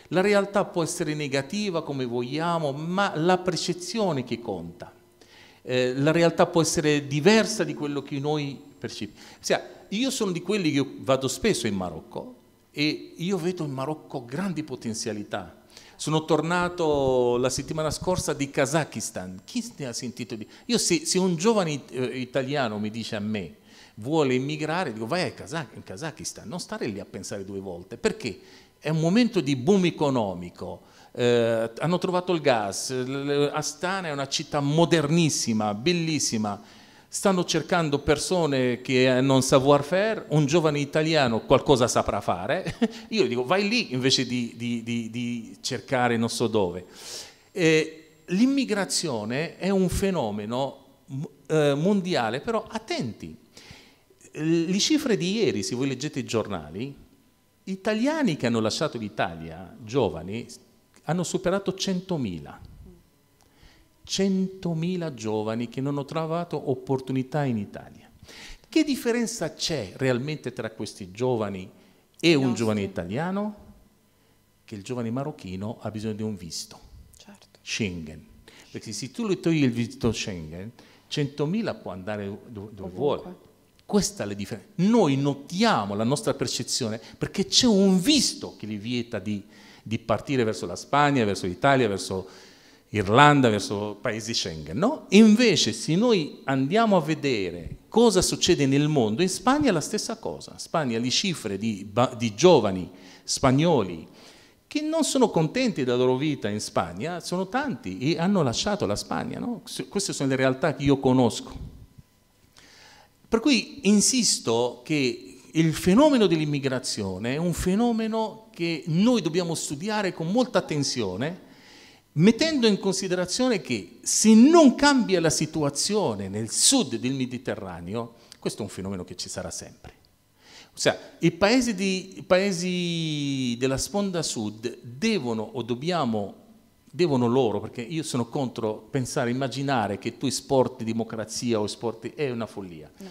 Speaker 2: La realtà può essere negativa come vogliamo, ma la percezione che conta. Eh, la realtà può essere diversa di quello che noi percepiamo. Sì, io sono di quelli che vado spesso in Marocco e io vedo in Marocco grandi potenzialità sono tornato la settimana scorsa di Kazakistan. Chi ne ha sentito di... Io se, se un giovane eh, italiano mi dice a me vuole immigrare, dico vai in Kazakistan, non stare lì a pensare due volte, perché è un momento di boom economico, eh, hanno trovato il gas, Astana è una città modernissima, bellissima, stanno cercando persone che hanno un savoir-faire, un giovane italiano qualcosa saprà fare, io dico vai lì invece di, di, di, di cercare non so dove. Eh, l'immigrazione è un fenomeno eh, mondiale, però attenti, le cifre di ieri, se voi leggete i giornali, italiani che hanno lasciato l'Italia, giovani, hanno superato 100.000. 100.000 giovani che non hanno trovato opportunità in Italia. Che differenza c'è realmente tra questi giovani e un giovane italiano? Che il giovane marocchino ha bisogno di un visto, certo. Schengen. Perché se tu gli togli il visto Schengen, 100.000 può andare dove, dove vuole. Questa è la differenza. Noi notiamo la nostra percezione perché c'è un visto che li vieta di, di partire verso la Spagna, verso l'Italia, verso Irlanda, verso paesi Schengen. No, invece se noi andiamo a vedere cosa succede nel mondo, in Spagna è la stessa cosa. In Spagna le cifre di, di giovani spagnoli che non sono contenti della loro vita in Spagna sono tanti e hanno lasciato la Spagna. No? Queste sono le realtà che io conosco. Per cui insisto che il fenomeno dell'immigrazione è un fenomeno che noi dobbiamo studiare con molta attenzione mettendo in considerazione che se non cambia la situazione nel sud del Mediterraneo, questo è un fenomeno che ci sarà sempre. Ossia, i paesi, di, i paesi della sponda sud devono o dobbiamo devono loro, perché io sono contro pensare, immaginare che tu esporti democrazia o esporti, è una follia. No.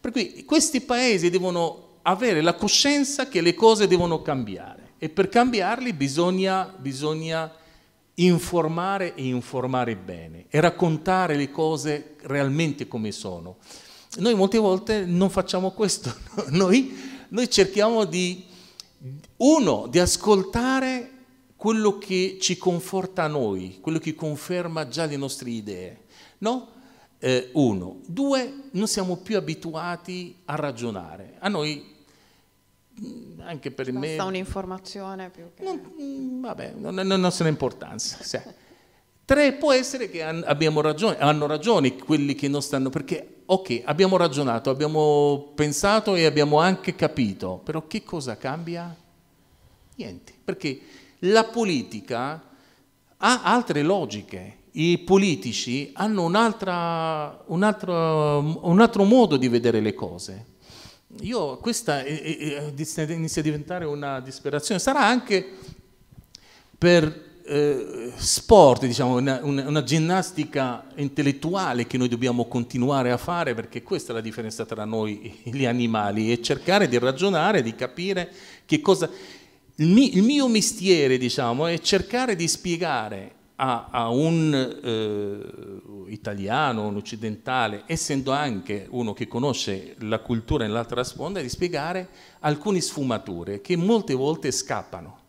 Speaker 2: Per cui questi paesi devono avere la coscienza che le cose devono cambiare e per cambiarli bisogna, bisogna informare e informare bene e raccontare le cose realmente come sono. Noi molte volte non facciamo questo, noi, noi cerchiamo di, uno, di ascoltare quello che ci conforta a noi, quello che conferma già le nostre idee, no? Eh, uno. Due, non siamo più abituati a ragionare. A noi anche per Basta me... Basta un'informazione più che... Non, mm, vabbè, non, non, non se ne importanza. Sì. Tre, può essere che abbiamo ragione, hanno ragione quelli che non stanno, perché ok, abbiamo ragionato, abbiamo pensato e abbiamo anche capito, però che cosa cambia? Niente, perché la politica ha altre logiche, i politici hanno un, altra, un, altro, un altro modo di vedere le cose, io, questa è, eh, è, eh, eh, inizia a diventare una disperazione, sarà anche per eh, sport, diciamo, una, una, una, ginnastica intellettuale che noi dobbiamo continuare a fare perché questa è la differenza tra noi e gli animali e cercare di ragionare, di capire che cosa... Il, mi, il mio mestiere, diciamo, è cercare di spiegare a, a un eh, italiano, un occidentale, essendo anche uno che conosce la cultura nell'altra sponda, di spiegare alcune sfumature che molte volte scappano.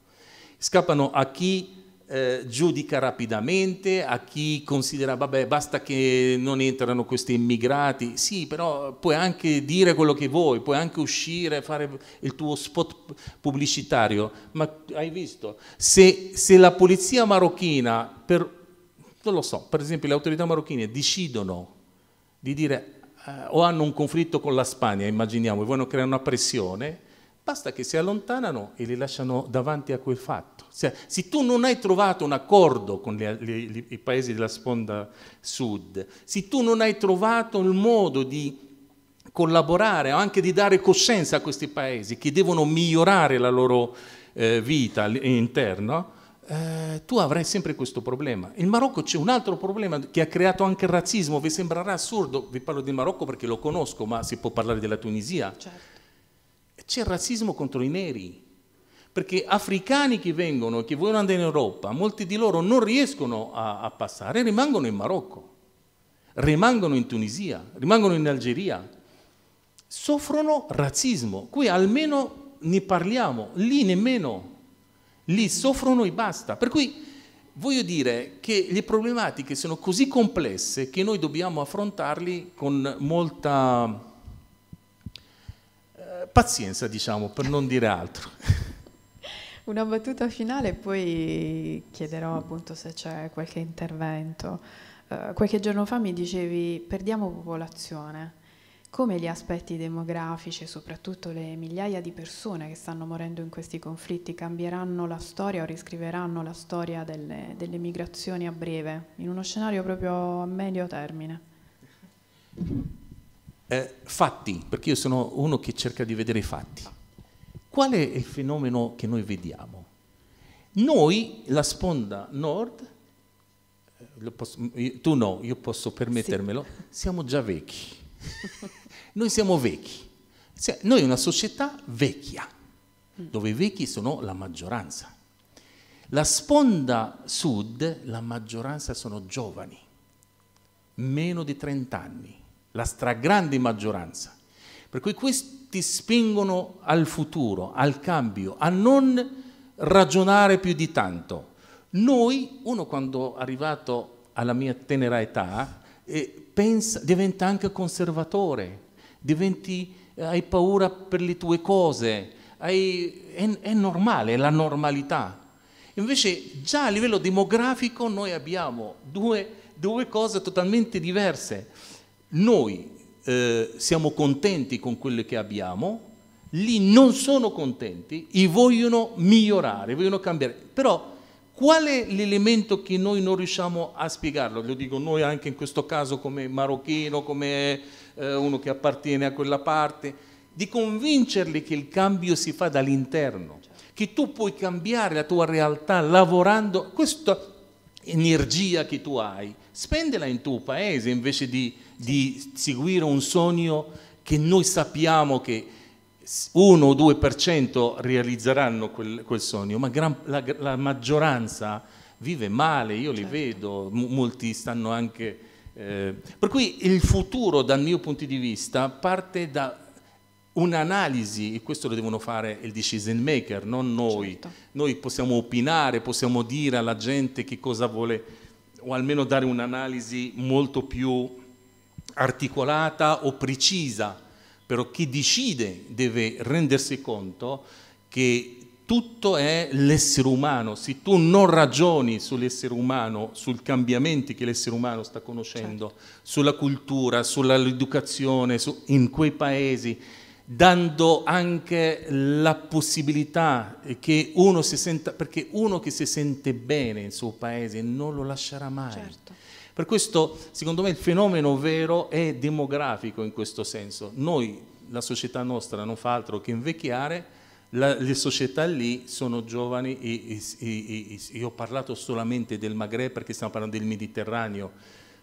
Speaker 2: Scappano a chi eh, giudica rapidamente, a chi considera vabbè basta che non entrano questi immigrati, sì però puoi anche dire quello che vuoi, puoi anche uscire, fare il tuo spot pubblicitario, ma hai visto, se, se la polizia marocchina, per, non lo so, per esempio le autorità marocchine decidono di dire eh, o hanno un conflitto con la Spagna, immaginiamo, e vogliono creare una pressione, Basta che si allontanano e li lasciano davanti a quel fatto. Se, se tu non hai trovato un accordo con le, le, i paesi della sponda sud, se tu non hai trovato il modo di collaborare o anche di dare coscienza a questi paesi che devono migliorare la loro eh, vita interna, eh, tu avrai sempre questo problema. In Marocco c'è un altro problema che ha creato anche il razzismo, vi sembrerà assurdo, vi parlo di Marocco perché lo conosco, ma si può parlare della Tunisia. Certo c'è il razzismo contro i neri. Perché africani che vengono e che vogliono andare in Europa, molti di loro non riescono a, a passare, rimangono in Marocco, rimangono in Tunisia, rimangono in Algeria, soffrono razzismo. Qui almeno ne parliamo, lì nemmeno. Lì soffrono e basta. Per cui voglio dire che le problematiche sono così complesse che noi dobbiamo affrontarle con molta pazienza, diciamo, per non dire altro.
Speaker 1: Una battuta finale, poi chiederò appunto se c'è qualche intervento. Uh, qualche giorno fa mi dicevi perdiamo popolazione. Come gli aspetti demografici e soprattutto le migliaia di persone che stanno morendo in questi conflitti cambieranno la storia o riscriveranno la storia delle, delle migrazioni a breve, in uno scenario proprio a medio termine?
Speaker 2: Eh, fatti, perché io sono uno che cerca di vedere i fatti. Qual è il fenomeno che noi vediamo? Noi, la sponda nord, eh, posso, mm, tu no, io posso permettermelo, sì. siamo già vecchi. noi siamo vecchi. Noi è una società vecchia, mm. dove i vecchi sono la maggioranza. La sponda sud, la maggioranza sono giovani, meno di 30 anni la stragrande maggioranza. Per cui questi spingono al futuro, al cambio, a non ragionare più di tanto. Noi, uno quando è arrivato alla mia tenera età, eh, pensa, diventa anche conservatore, diventi, eh, hai paura per le tue cose, hai, è, è normale, è la normalità. Invece già a livello demografico noi abbiamo due, due cose totalmente diverse. Noi eh, siamo contenti con quello che abbiamo, lì non sono contenti e vogliono migliorare, vogliono cambiare. Però qual è l'elemento che noi non riusciamo a spiegarlo? Lo dico noi anche in questo caso come marocchino, come eh, uno che appartiene a quella parte, di convincerli che il cambio si fa dall'interno, che tu puoi cambiare la tua realtà lavorando questa energia che tu hai spendela in tuo paese invece di, di seguire un sogno che noi sappiamo che 1 o 2% realizzeranno quel, quel, sogno, ma gran, la, la, maggioranza vive male, io li certo. vedo, M molti stanno anche... Eh, per cui il futuro dal mio punto di vista parte da un'analisi, e questo lo devono fare il decision maker, non noi. Certo. Noi possiamo opinare, possiamo dire alla gente che cosa vuole o almeno dare un'analisi molto più articolata o precisa, però chi decide deve rendersi conto che tutto è l'essere umano, se tu non ragioni sull'essere umano, sui cambiamenti che l'essere umano sta conoscendo, certo. sulla cultura, sull'educazione, su, in quei paesi, dando anche la possibilità che uno si senta, perché uno che si sente bene nel suo paese non lo lascerà mai. Certo. Per questo, secondo me, il fenomeno vero è demografico in questo senso. Noi, la società nostra, non fa altro che invecchiare, la, le società lì sono giovani, e, e, e, io ho parlato solamente del Maghreb perché stiamo parlando del Mediterraneo,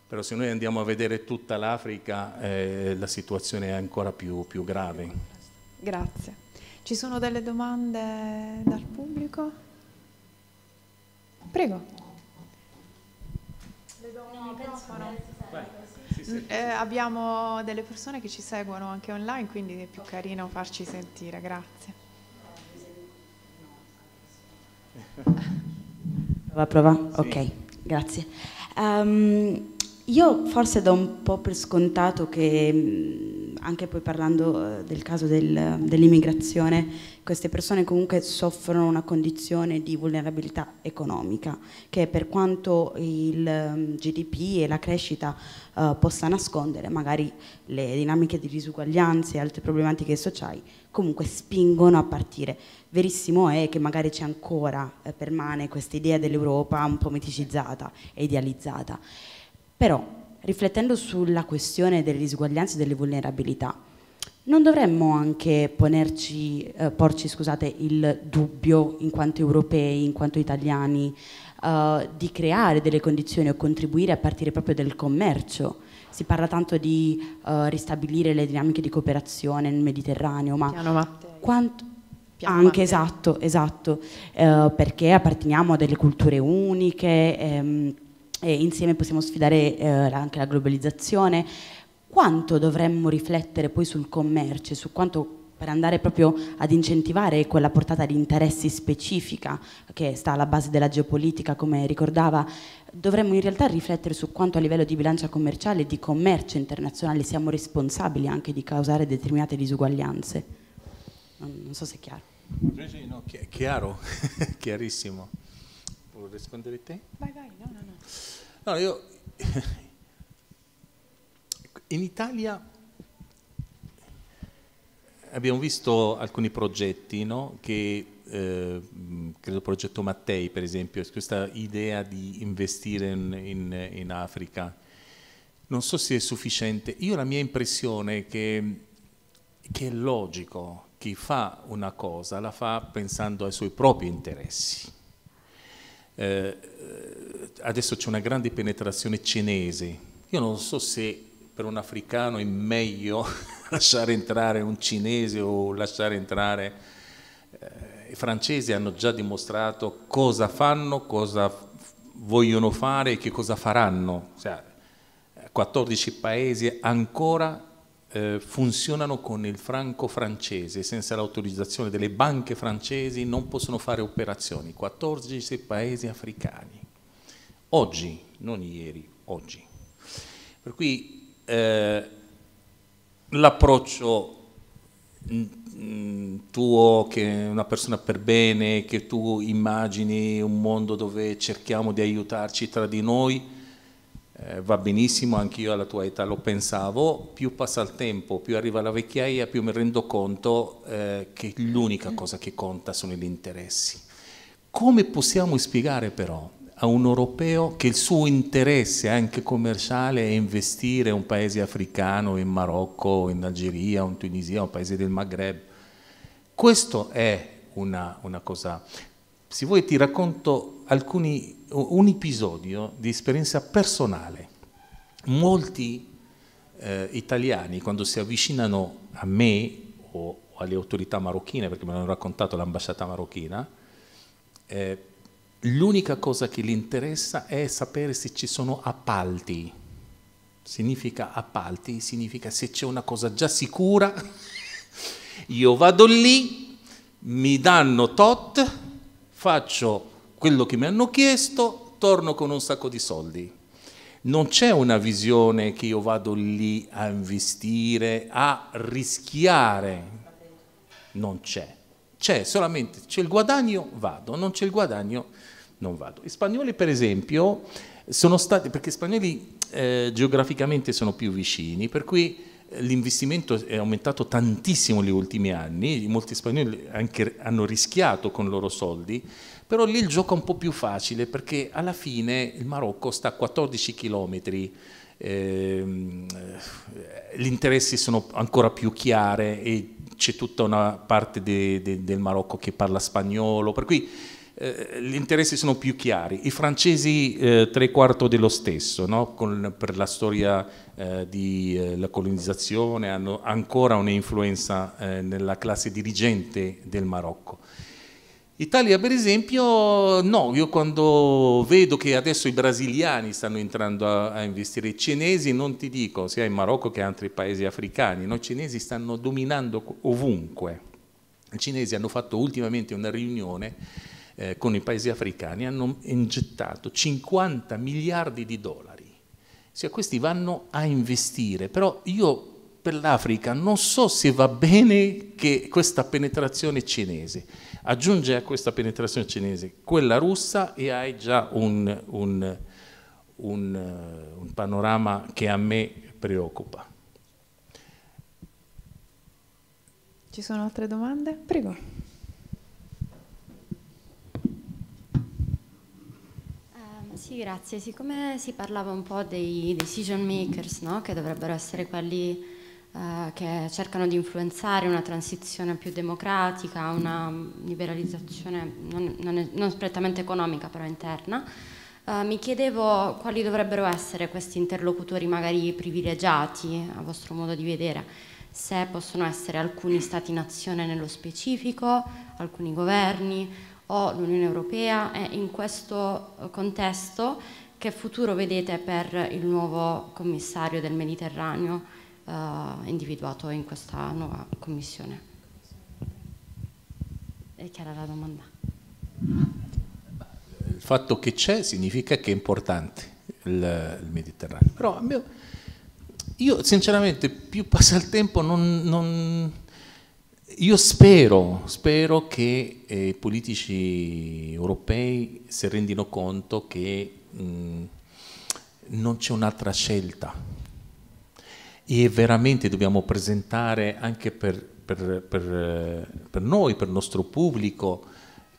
Speaker 2: però se noi andiamo a vedere tutta l'Africa eh, la situazione è ancora più, più grave.
Speaker 1: Grazie. Ci sono delle domande dal pubblico? Prego. Eh, abbiamo delle persone che ci seguono anche online, quindi è più carino farci sentire, grazie.
Speaker 4: Prova, prova? Ok, grazie. Um, io forse do un po' per scontato che, mm, anche poi parlando eh, del caso del, dell'immigrazione, queste persone comunque soffrono una condizione di vulnerabilità economica, che per quanto il mm, GDP e la crescita eh, possa nascondere, magari le dinamiche di disuguaglianze e altre problematiche sociali comunque spingono a partire. Verissimo è che magari c'è ancora, eh, permane questa idea dell'Europa un po' miticizzata e idealizzata. Però, riflettendo sulla questione delle disuguaglianze e delle vulnerabilità, non dovremmo anche ponerci, eh, porci scusate, il dubbio, in quanto europei, in quanto italiani, eh, di creare delle condizioni o contribuire a partire proprio dal commercio? Si parla tanto di eh, ristabilire le dinamiche di cooperazione nel Mediterraneo, ma quanto, anche esatto, esatto, eh, perché apparteniamo a delle culture uniche, ehm, e insieme possiamo sfidare eh, anche la globalizzazione. Quanto dovremmo riflettere poi sul commercio, su quanto per andare proprio ad incentivare quella portata di interessi specifica che sta alla base della geopolitica, come ricordava, dovremmo in realtà riflettere su quanto a livello di bilancia commerciale e di commercio internazionale siamo responsabili anche di causare determinate disuguaglianze.
Speaker 2: Non, so se è chiaro. no, chi- chiaro, chiarissimo. Vuoi rispondere te? Vai, vai, no, no, no. No, io... In Italia abbiamo visto alcuni progetti no? che eh, credo il progetto Mattei per esempio, questa idea di investire in, in, in, Africa. Non so se è sufficiente, io la mia impressione è che, che è logico, chi fa una cosa la fa pensando ai suoi propri interessi. Eh, adesso c'è una grande penetrazione cinese. Io non so se per un africano è meglio lasciare entrare un cinese o lasciare entrare... Eh, I francesi hanno già dimostrato cosa fanno, cosa vogliono fare e che cosa faranno. Cioè, 14 paesi ancora eh, funzionano con il franco francese, senza l'autorizzazione delle banche francesi non possono fare operazioni. 14 paesi africani oggi, non ieri, oggi. Per cui eh, l'approccio mm, mm, tuo, che è una persona per bene, che tu immagini un mondo dove cerchiamo di aiutarci tra di noi, eh, va benissimo, anch'io alla tua età lo pensavo, più passa il tempo, più arriva la vecchiaia, più mi rendo conto eh, che l'unica cosa che conta sono gli interessi. Come possiamo spiegare però a un europeo che il suo interesse anche commerciale è investire in un paese africano, in Marocco, in Algeria, in Tunisia, un paese del Maghreb. Questo è una, una cosa. Se vuoi ti racconto alcuni, un episodio di esperienza personale. Molti eh, italiani quando si avvicinano a me o alle autorità marocchine, perché me l'hanno raccontato l'ambasciata marocchina, eh, l'unica cosa che gli interessa è sapere se ci sono appalti. Significa appalti, significa se c'è una cosa già sicura, io vado lì, mi danno tot, faccio quello che mi hanno chiesto, torno con un sacco di soldi. Non c'è una visione che io vado lì a investire, a rischiare. Non c'è. C'è solamente, c'è il guadagno, vado, non c'è il guadagno, non vado. I spagnoli, per esempio, sono stati, perché i spagnoli eh, geograficamente sono più vicini, per cui eh, l'investimento è aumentato tantissimo negli ultimi anni, molti spagnoli anche hanno rischiato con i loro soldi, però lì il gioco è un po' più facile perché alla fine il Marocco sta a 14 chilometri, ehm, eh, gli interessi sono ancora più chiari e c'è tutta una parte de, de, del Marocco che parla spagnolo, per cui eh, gli interessi sono più chiari. I francesi eh, tre quarti dello stesso, no? Con, per la storia eh, della eh, colonizzazione, hanno ancora un'influenza eh, nella classe dirigente del Marocco. Italia per esempio, no, io quando vedo che adesso i brasiliani stanno entrando a, a, investire, i cinesi non ti dico, sia in Marocco che in altri paesi africani, no? i cinesi stanno dominando ovunque. I cinesi hanno fatto ultimamente una riunione eh, con i paesi africani hanno ingettato 50 miliardi di dollari. Cioè, questi vanno a investire, però io per l'Africa non so se va bene che questa penetrazione cinese. Aggiunge a questa penetrazione cinese quella russa e hai già un, un, un, eh, un panorama che a me preoccupa.
Speaker 1: Ci sono altre domande? Prego.
Speaker 4: Sì, grazie. Siccome si parlava un po' dei decision makers, no? che dovrebbero essere quelli eh, che cercano di influenzare una transizione più democratica, una liberalizzazione non, non, è, non strettamente economica però interna, eh, mi chiedevo quali dovrebbero essere questi interlocutori magari privilegiati a vostro modo di vedere, se possono essere alcuni stati nazione nello specifico, alcuni governi, o l'Unione Europea è in questo eh, contesto che futuro vedete per il nuovo commissario del Mediterraneo eh, individuato in questa nuova commissione? È chiara la domanda.
Speaker 2: Il fatto che c'è significa che è importante il, il Mediterraneo, però io sinceramente più passa il tempo non, non io spero, spero che eh, i politici europei si rendano conto che mh, mm, non c'è un'altra scelta e veramente dobbiamo presentare anche per, per, per, per noi, per il nostro pubblico,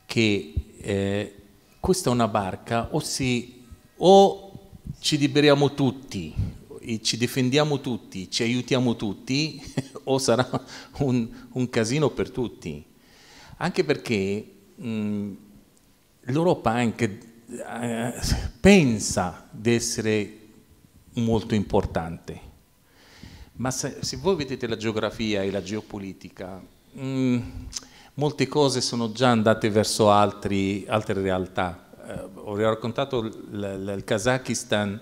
Speaker 2: che eh, questa è una barca o, si, o ci liberiamo tutti ci difendiamo tutti, ci aiutiamo tutti o sarà un, un, casino per tutti. Anche perché mh, mm, l'Europa anche eh, pensa di essere molto importante, ma se, se, voi vedete la geografia e la geopolitica, mh, mm, molte cose sono già andate verso altri, altre realtà. Eh, ho raccontato il, il Kazakistan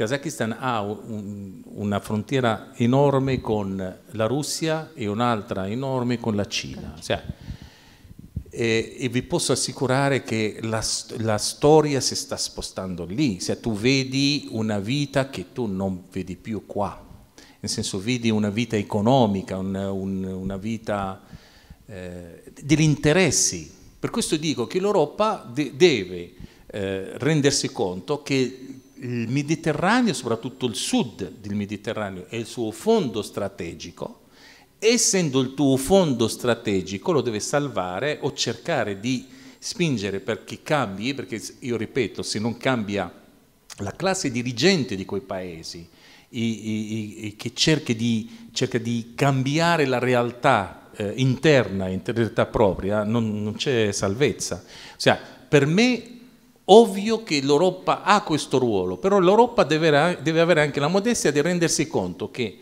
Speaker 2: Kazakistan ha un, una frontiera enorme con la Russia e un'altra enorme con la Cina. Certo. Cioè, e, e, vi posso assicurare che la, la, storia si sta spostando lì, cioè tu vedi una vita che tu non vedi più qua, nel senso vedi una vita economica, un, un, una vita eh, degli interessi. Per questo dico che l'Europa de- deve eh, rendersi conto che il Mediterraneo, soprattutto il sud del Mediterraneo, è il suo fondo strategico, essendo il tuo fondo strategico lo deve salvare o cercare di spingere perché cambi, perché io ripeto, se non cambia la classe dirigente di quei paesi, i, i, i, che cerca di, cerca di, cambiare la realtà eh, interna, in propria, non, non c'è salvezza. Cioè, per me ovvio che l'Europa ha questo ruolo, però l'Europa deve, avere anche la modestia di rendersi conto che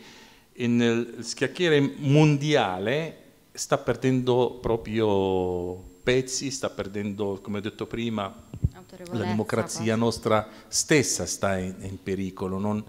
Speaker 2: eh, nel schiacchiere mondiale sta perdendo proprio pezzi, sta perdendo, come ho detto prima, la democrazia poi. nostra stessa sta in, in pericolo. Non,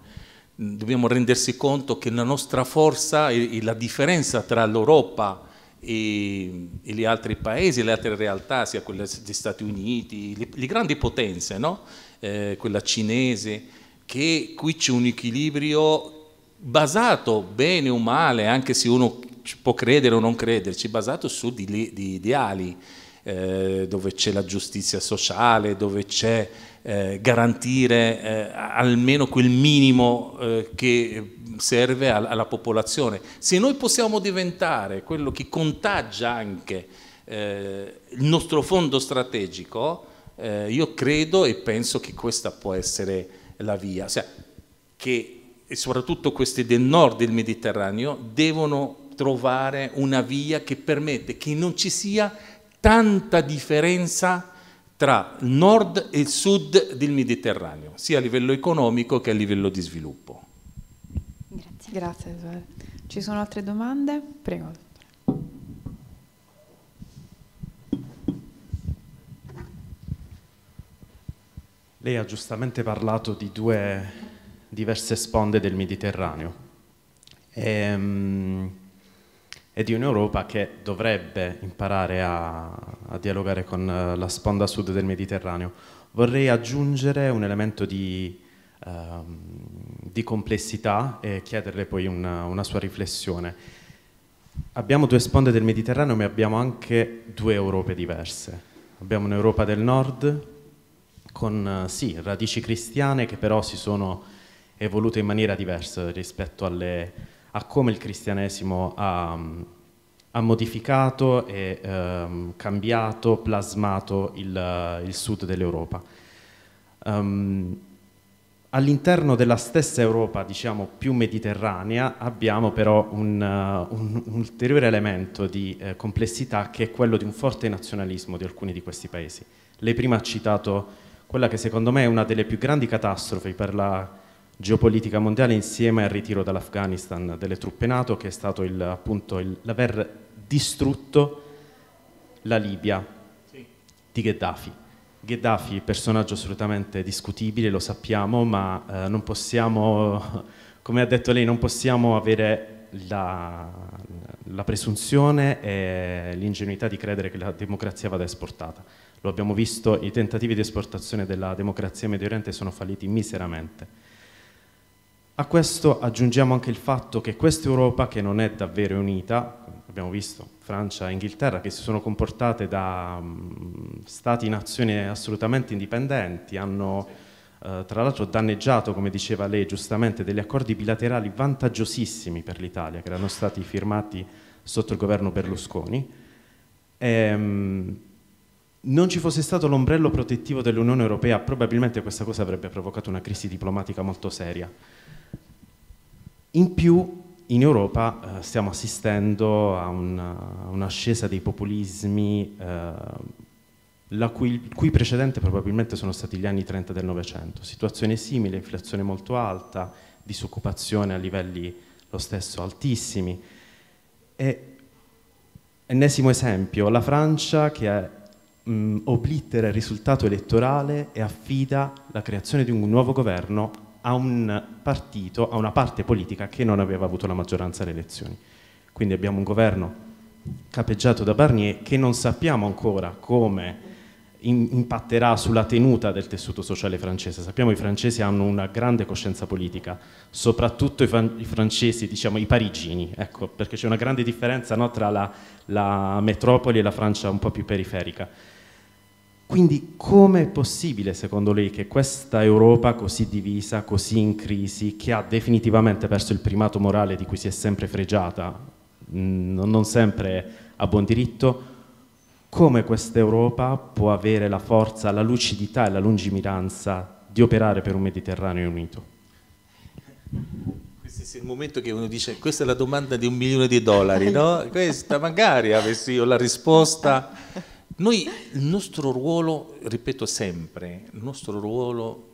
Speaker 2: dobbiamo rendersi conto che la nostra forza e, la differenza tra l'Europa e e, e, gli altri paesi, le altre realtà, sia quelle degli Stati Uniti, le, le grandi potenze, no? eh, quella cinese, che qui c'è un equilibrio basato bene o male, anche se uno può credere o non crederci, basato su di, di ideali, eh, dove c'è la giustizia sociale, dove c'è eh, garantire eh, almeno quel minimo eh, che serve alla popolazione. Se noi possiamo diventare quello che contagia anche eh, il nostro fondo strategico, eh, io credo e penso che questa può essere la via, cioè, che soprattutto questi del nord del Mediterraneo devono trovare una via che permette che non ci sia tanta differenza tra nord e sud del Mediterraneo, sia a livello economico che a livello di sviluppo.
Speaker 1: Grazie, Ci sono altre domande? Prego.
Speaker 5: Lei ha giustamente parlato di due diverse sponde del Mediterraneo e, um, e di un'Europa che dovrebbe imparare a, a dialogare con eh, la sponda sud del Mediterraneo. Vorrei aggiungere un elemento di Ehm, di complessità e chiederle poi una, una sua riflessione. Abbiamo due sponde del Mediterraneo ma abbiamo anche due Europe diverse. Abbiamo un'Europa del Nord con eh, sì, radici cristiane che però si sono evolute in maniera diversa rispetto alle, a come il cristianesimo ha, mm, ha modificato e ehm, cambiato, plasmato il, il sud dell'Europa. Um, All'interno della stessa Europa, diciamo più mediterranea, abbiamo però un, uh, un, un ulteriore elemento di eh, complessità che è quello di un forte nazionalismo di alcuni di questi paesi. Lei prima ha citato quella che secondo me è una delle più grandi catastrofi per la geopolitica mondiale insieme al ritiro dall'Afghanistan delle truppe NATO che è stato il, appunto l'aver distrutto la Libia sì. di Gheddafi Gheddafi, personaggio assolutamente discutibile, lo sappiamo, ma eh, non possiamo, come ha detto lei, non possiamo avere la, la presunzione e l'ingenuità di credere che la democrazia vada esportata. Lo abbiamo visto, i tentativi di esportazione della democrazia in Medio Oriente sono falliti miseramente. A questo aggiungiamo anche il fatto che questa Europa, che non è davvero unita, abbiamo visto Francia e Inghilterra, che si sono comportate da um, stati nazioni assolutamente indipendenti, hanno uh, tra l'altro danneggiato, come diceva lei giustamente, degli accordi bilaterali vantaggiosissimi per l'Italia, che erano stati firmati sotto il governo Berlusconi. E, um, non ci fosse stato l'ombrello protettivo dell'Unione Europea, probabilmente questa cosa avrebbe provocato una crisi diplomatica molto seria. In più, in Europa eh, stiamo assistendo a un'ascesa un dei populismi eh, la cui, il cui precedente probabilmente sono stati gli anni 30 del Novecento. Situazione simile, inflazione molto alta, disoccupazione a livelli lo stesso altissimi. E, ennesimo esempio, la Francia che è, mh, mm, oblitera il risultato elettorale e affida la creazione di un nuovo governo a un partito, a una parte politica che non aveva avuto la maggioranza alle elezioni. Quindi abbiamo un governo capeggiato da Barnier che non sappiamo ancora come impatterà sulla tenuta del tessuto sociale francese. Sappiamo che i francesi hanno una grande coscienza politica, soprattutto i, fran i francesi, diciamo i parigini, ecco, perché c'è una grande differenza no, tra la, la metropoli e la Francia un po' più periferica. Quindi come è possibile secondo lei che questa Europa così divisa, così in crisi, che ha definitivamente perso il primato morale di cui si è sempre fregiata, mm, non sempre a buon diritto, come questa Europa può avere la forza, la lucidità e la lungimiranza di operare per un Mediterraneo unito?
Speaker 2: Questo è il momento che uno dice questa è la domanda di un milione di dollari, no? Questa magari avessi io la risposta noi, il nostro ruolo, ripeto sempre, il nostro ruolo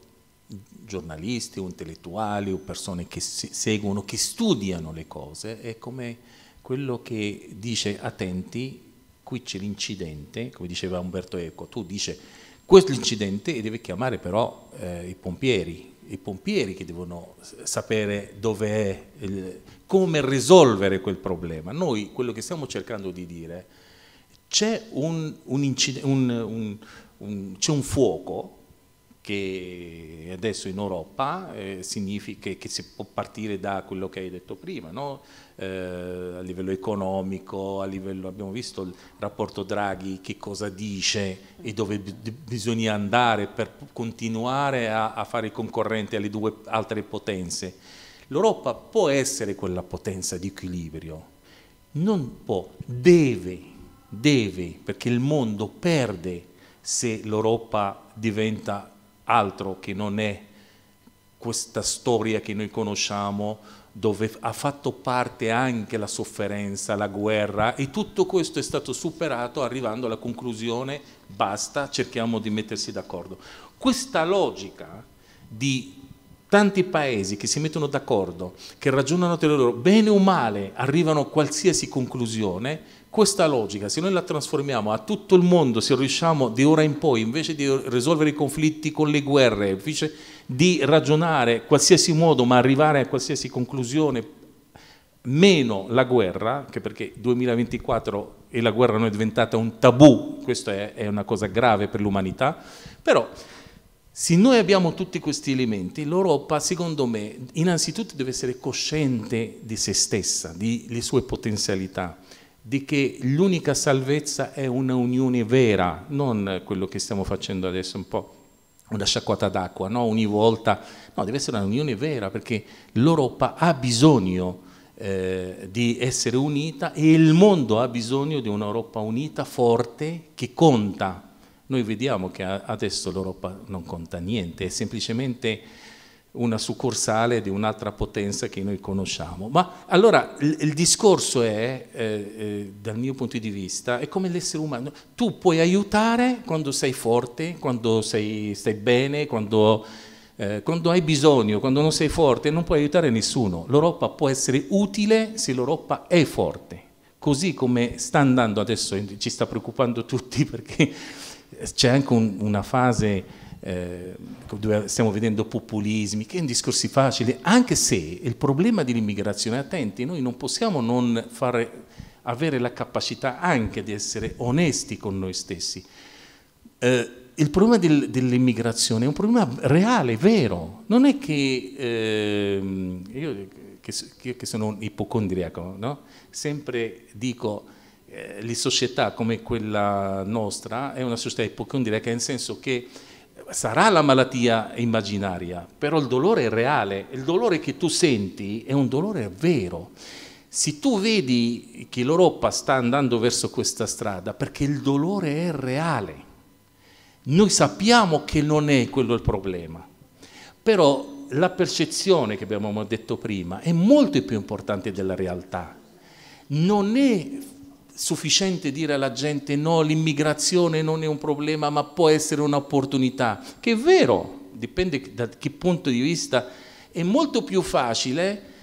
Speaker 2: giornalisti o intellettuali o persone che seguono, che studiano le cose, è come quello che dice attenti, qui c'è l'incidente, come diceva Umberto Eco, tu dici questo è l'incidente e devi chiamare però eh, i pompieri, i pompieri che devono sapere dove è, il, come risolvere quel problema. Noi quello che stiamo cercando di dire c'è un, un, un, un, fuoco che adesso in Europa eh, significa che si può partire da quello che hai detto prima, no? eh, a livello economico, a livello, abbiamo visto il rapporto Draghi che cosa dice e dove bisogna andare per continuare a, a fare concorrente alle due altre potenze. L'Europa può essere quella potenza di equilibrio, non può, deve deve, perché il mondo perde se l'Europa diventa altro che non è questa storia che noi conosciamo dove ha fatto parte anche la sofferenza, la guerra e tutto questo è stato superato arrivando alla conclusione basta, cerchiamo di mettersi d'accordo. Questa logica di tanti paesi che si mettono d'accordo, che ragionano tra loro, bene o male, arrivano a qualsiasi conclusione, questa logica, se noi la trasformiamo a tutto il mondo, se riusciamo di ora in poi, invece di risolvere i conflitti con le guerre, invece di ragionare qualsiasi modo, ma arrivare a qualsiasi conclusione, meno la guerra, che perché 2024 e la guerra non è diventata un tabù, questa è, è una cosa grave per l'umanità, però se noi abbiamo tutti questi elementi, l'Europa, secondo me, innanzitutto deve essere cosciente di se stessa, delle sue potenzialità di che l'unica salvezza è una unione vera, non quello che stiamo facendo adesso un po' una sciacquata d'acqua, no? ogni volta, no, deve essere un'unione vera perché l'Europa ha bisogno eh, di essere unita e il mondo ha bisogno di un'Europa unita, forte, che conta. Noi vediamo che adesso l'Europa non conta niente, è semplicemente una succursale di un'altra potenza che noi conosciamo. Ma allora il, il discorso è, eh, eh, dal mio punto di vista, è come l'essere umano. Tu puoi aiutare quando sei forte, quando sei, stai bene, quando, eh, quando hai bisogno, quando non sei forte, non puoi aiutare nessuno. L'Europa può essere utile se l'Europa è forte. Così come sta andando adesso, ci sta preoccupando tutti perché c'è anche un, una fase eh, dove stiamo vedendo populismi, che è un discorso facile, anche se il problema dell'immigrazione, attenti, noi non possiamo non fare, avere la capacità anche di essere onesti con noi stessi. Eh, il problema del, dell'immigrazione è un problema reale, vero, non è che eh, io che, che, sono un ipocondriaco, no? sempre dico eh, le società come quella nostra è una società ipocondriaca nel senso che sarà la malattia immaginaria, però il dolore è reale, il dolore che tu senti è un dolore vero. Se tu vedi che l'Europa sta andando verso questa strada, perché il dolore è reale, noi sappiamo che non è quello il problema, però la percezione che abbiamo detto prima è molto più importante della realtà. Non è sufficiente dire alla gente no, l'immigrazione non è un problema ma può essere un'opportunità, che è vero, dipende da che punto di vista, è molto più facile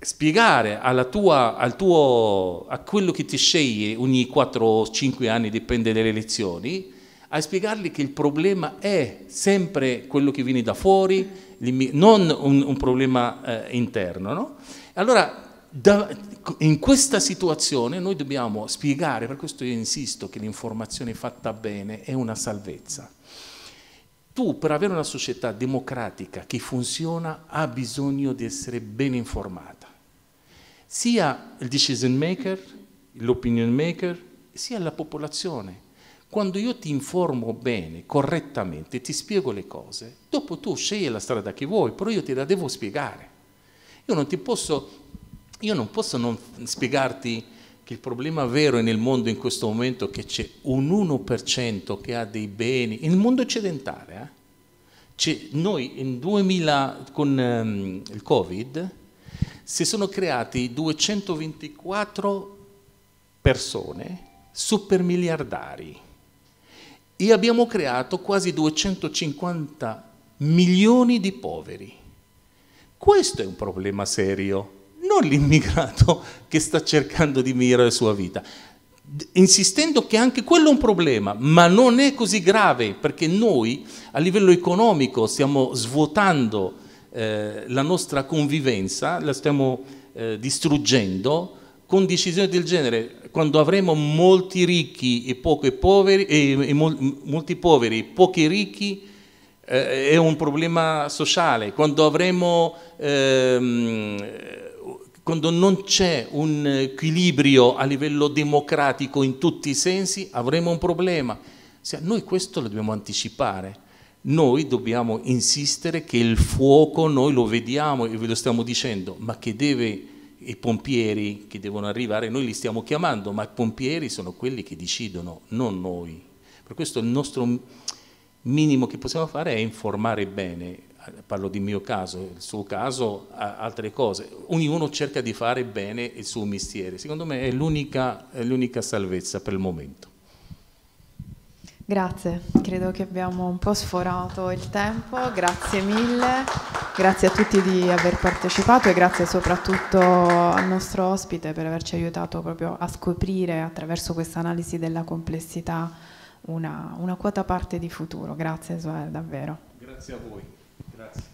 Speaker 2: spiegare alla tua, tuo, a quello che ti sceglie ogni 4 o 5 anni, dipende dalle elezioni, a spiegargli che il problema è sempre quello che viene da fuori, non un, un problema eh, interno. No? Allora, da, in questa situazione noi dobbiamo spiegare, per questo io insisto che l'informazione fatta bene è una salvezza. Tu per avere una società democratica che funziona ha bisogno di essere ben informata, sia il decision maker, l'opinion maker, sia la popolazione. Quando io ti informo bene, correttamente, ti spiego le cose, dopo tu scegli la strada che vuoi, però io te la devo spiegare. Io non ti posso io non posso non spiegarti che il problema vero è nel mondo in questo momento che c'è un 1% che ha dei beni, nel mondo occidentale, eh? noi in 2000 con um, il Covid si sono creati 224 persone super miliardari e abbiamo creato quasi 250 milioni di poveri. Questo è un problema serio non l'immigrato che sta cercando di migliorare la sua vita. Insistendo che anche quello è un problema, ma non è così grave perché noi a livello economico stiamo svuotando eh, la nostra convivenza, la stiamo eh, distruggendo con decisioni del genere. Quando avremo molti ricchi e, poveri, e, e mol, molti poveri pochi ricchi, eh, è un problema sociale. Quando avremo ehm, quando non c'è un equilibrio a livello democratico in tutti i sensi, avremo un problema. Noi questo lo dobbiamo anticipare. Noi dobbiamo insistere che il fuoco noi lo vediamo e ve lo stiamo dicendo, ma che deve i pompieri che devono arrivare, noi li stiamo chiamando, ma i pompieri sono quelli che decidono, non noi. Per questo il nostro minimo che possiamo fare è informare bene parlo di mio caso, il suo caso, altre cose. Ognuno cerca di fare bene il suo mestiere. Secondo me è l'unica, salvezza per il momento.
Speaker 1: Grazie, credo che abbiamo un po' sforato il tempo, grazie mille, grazie a tutti di aver partecipato e grazie soprattutto al nostro ospite per averci aiutato proprio a scoprire attraverso questa analisi della complessità una, una quota parte di futuro. Grazie Suel, davvero.
Speaker 2: Grazie a voi. that's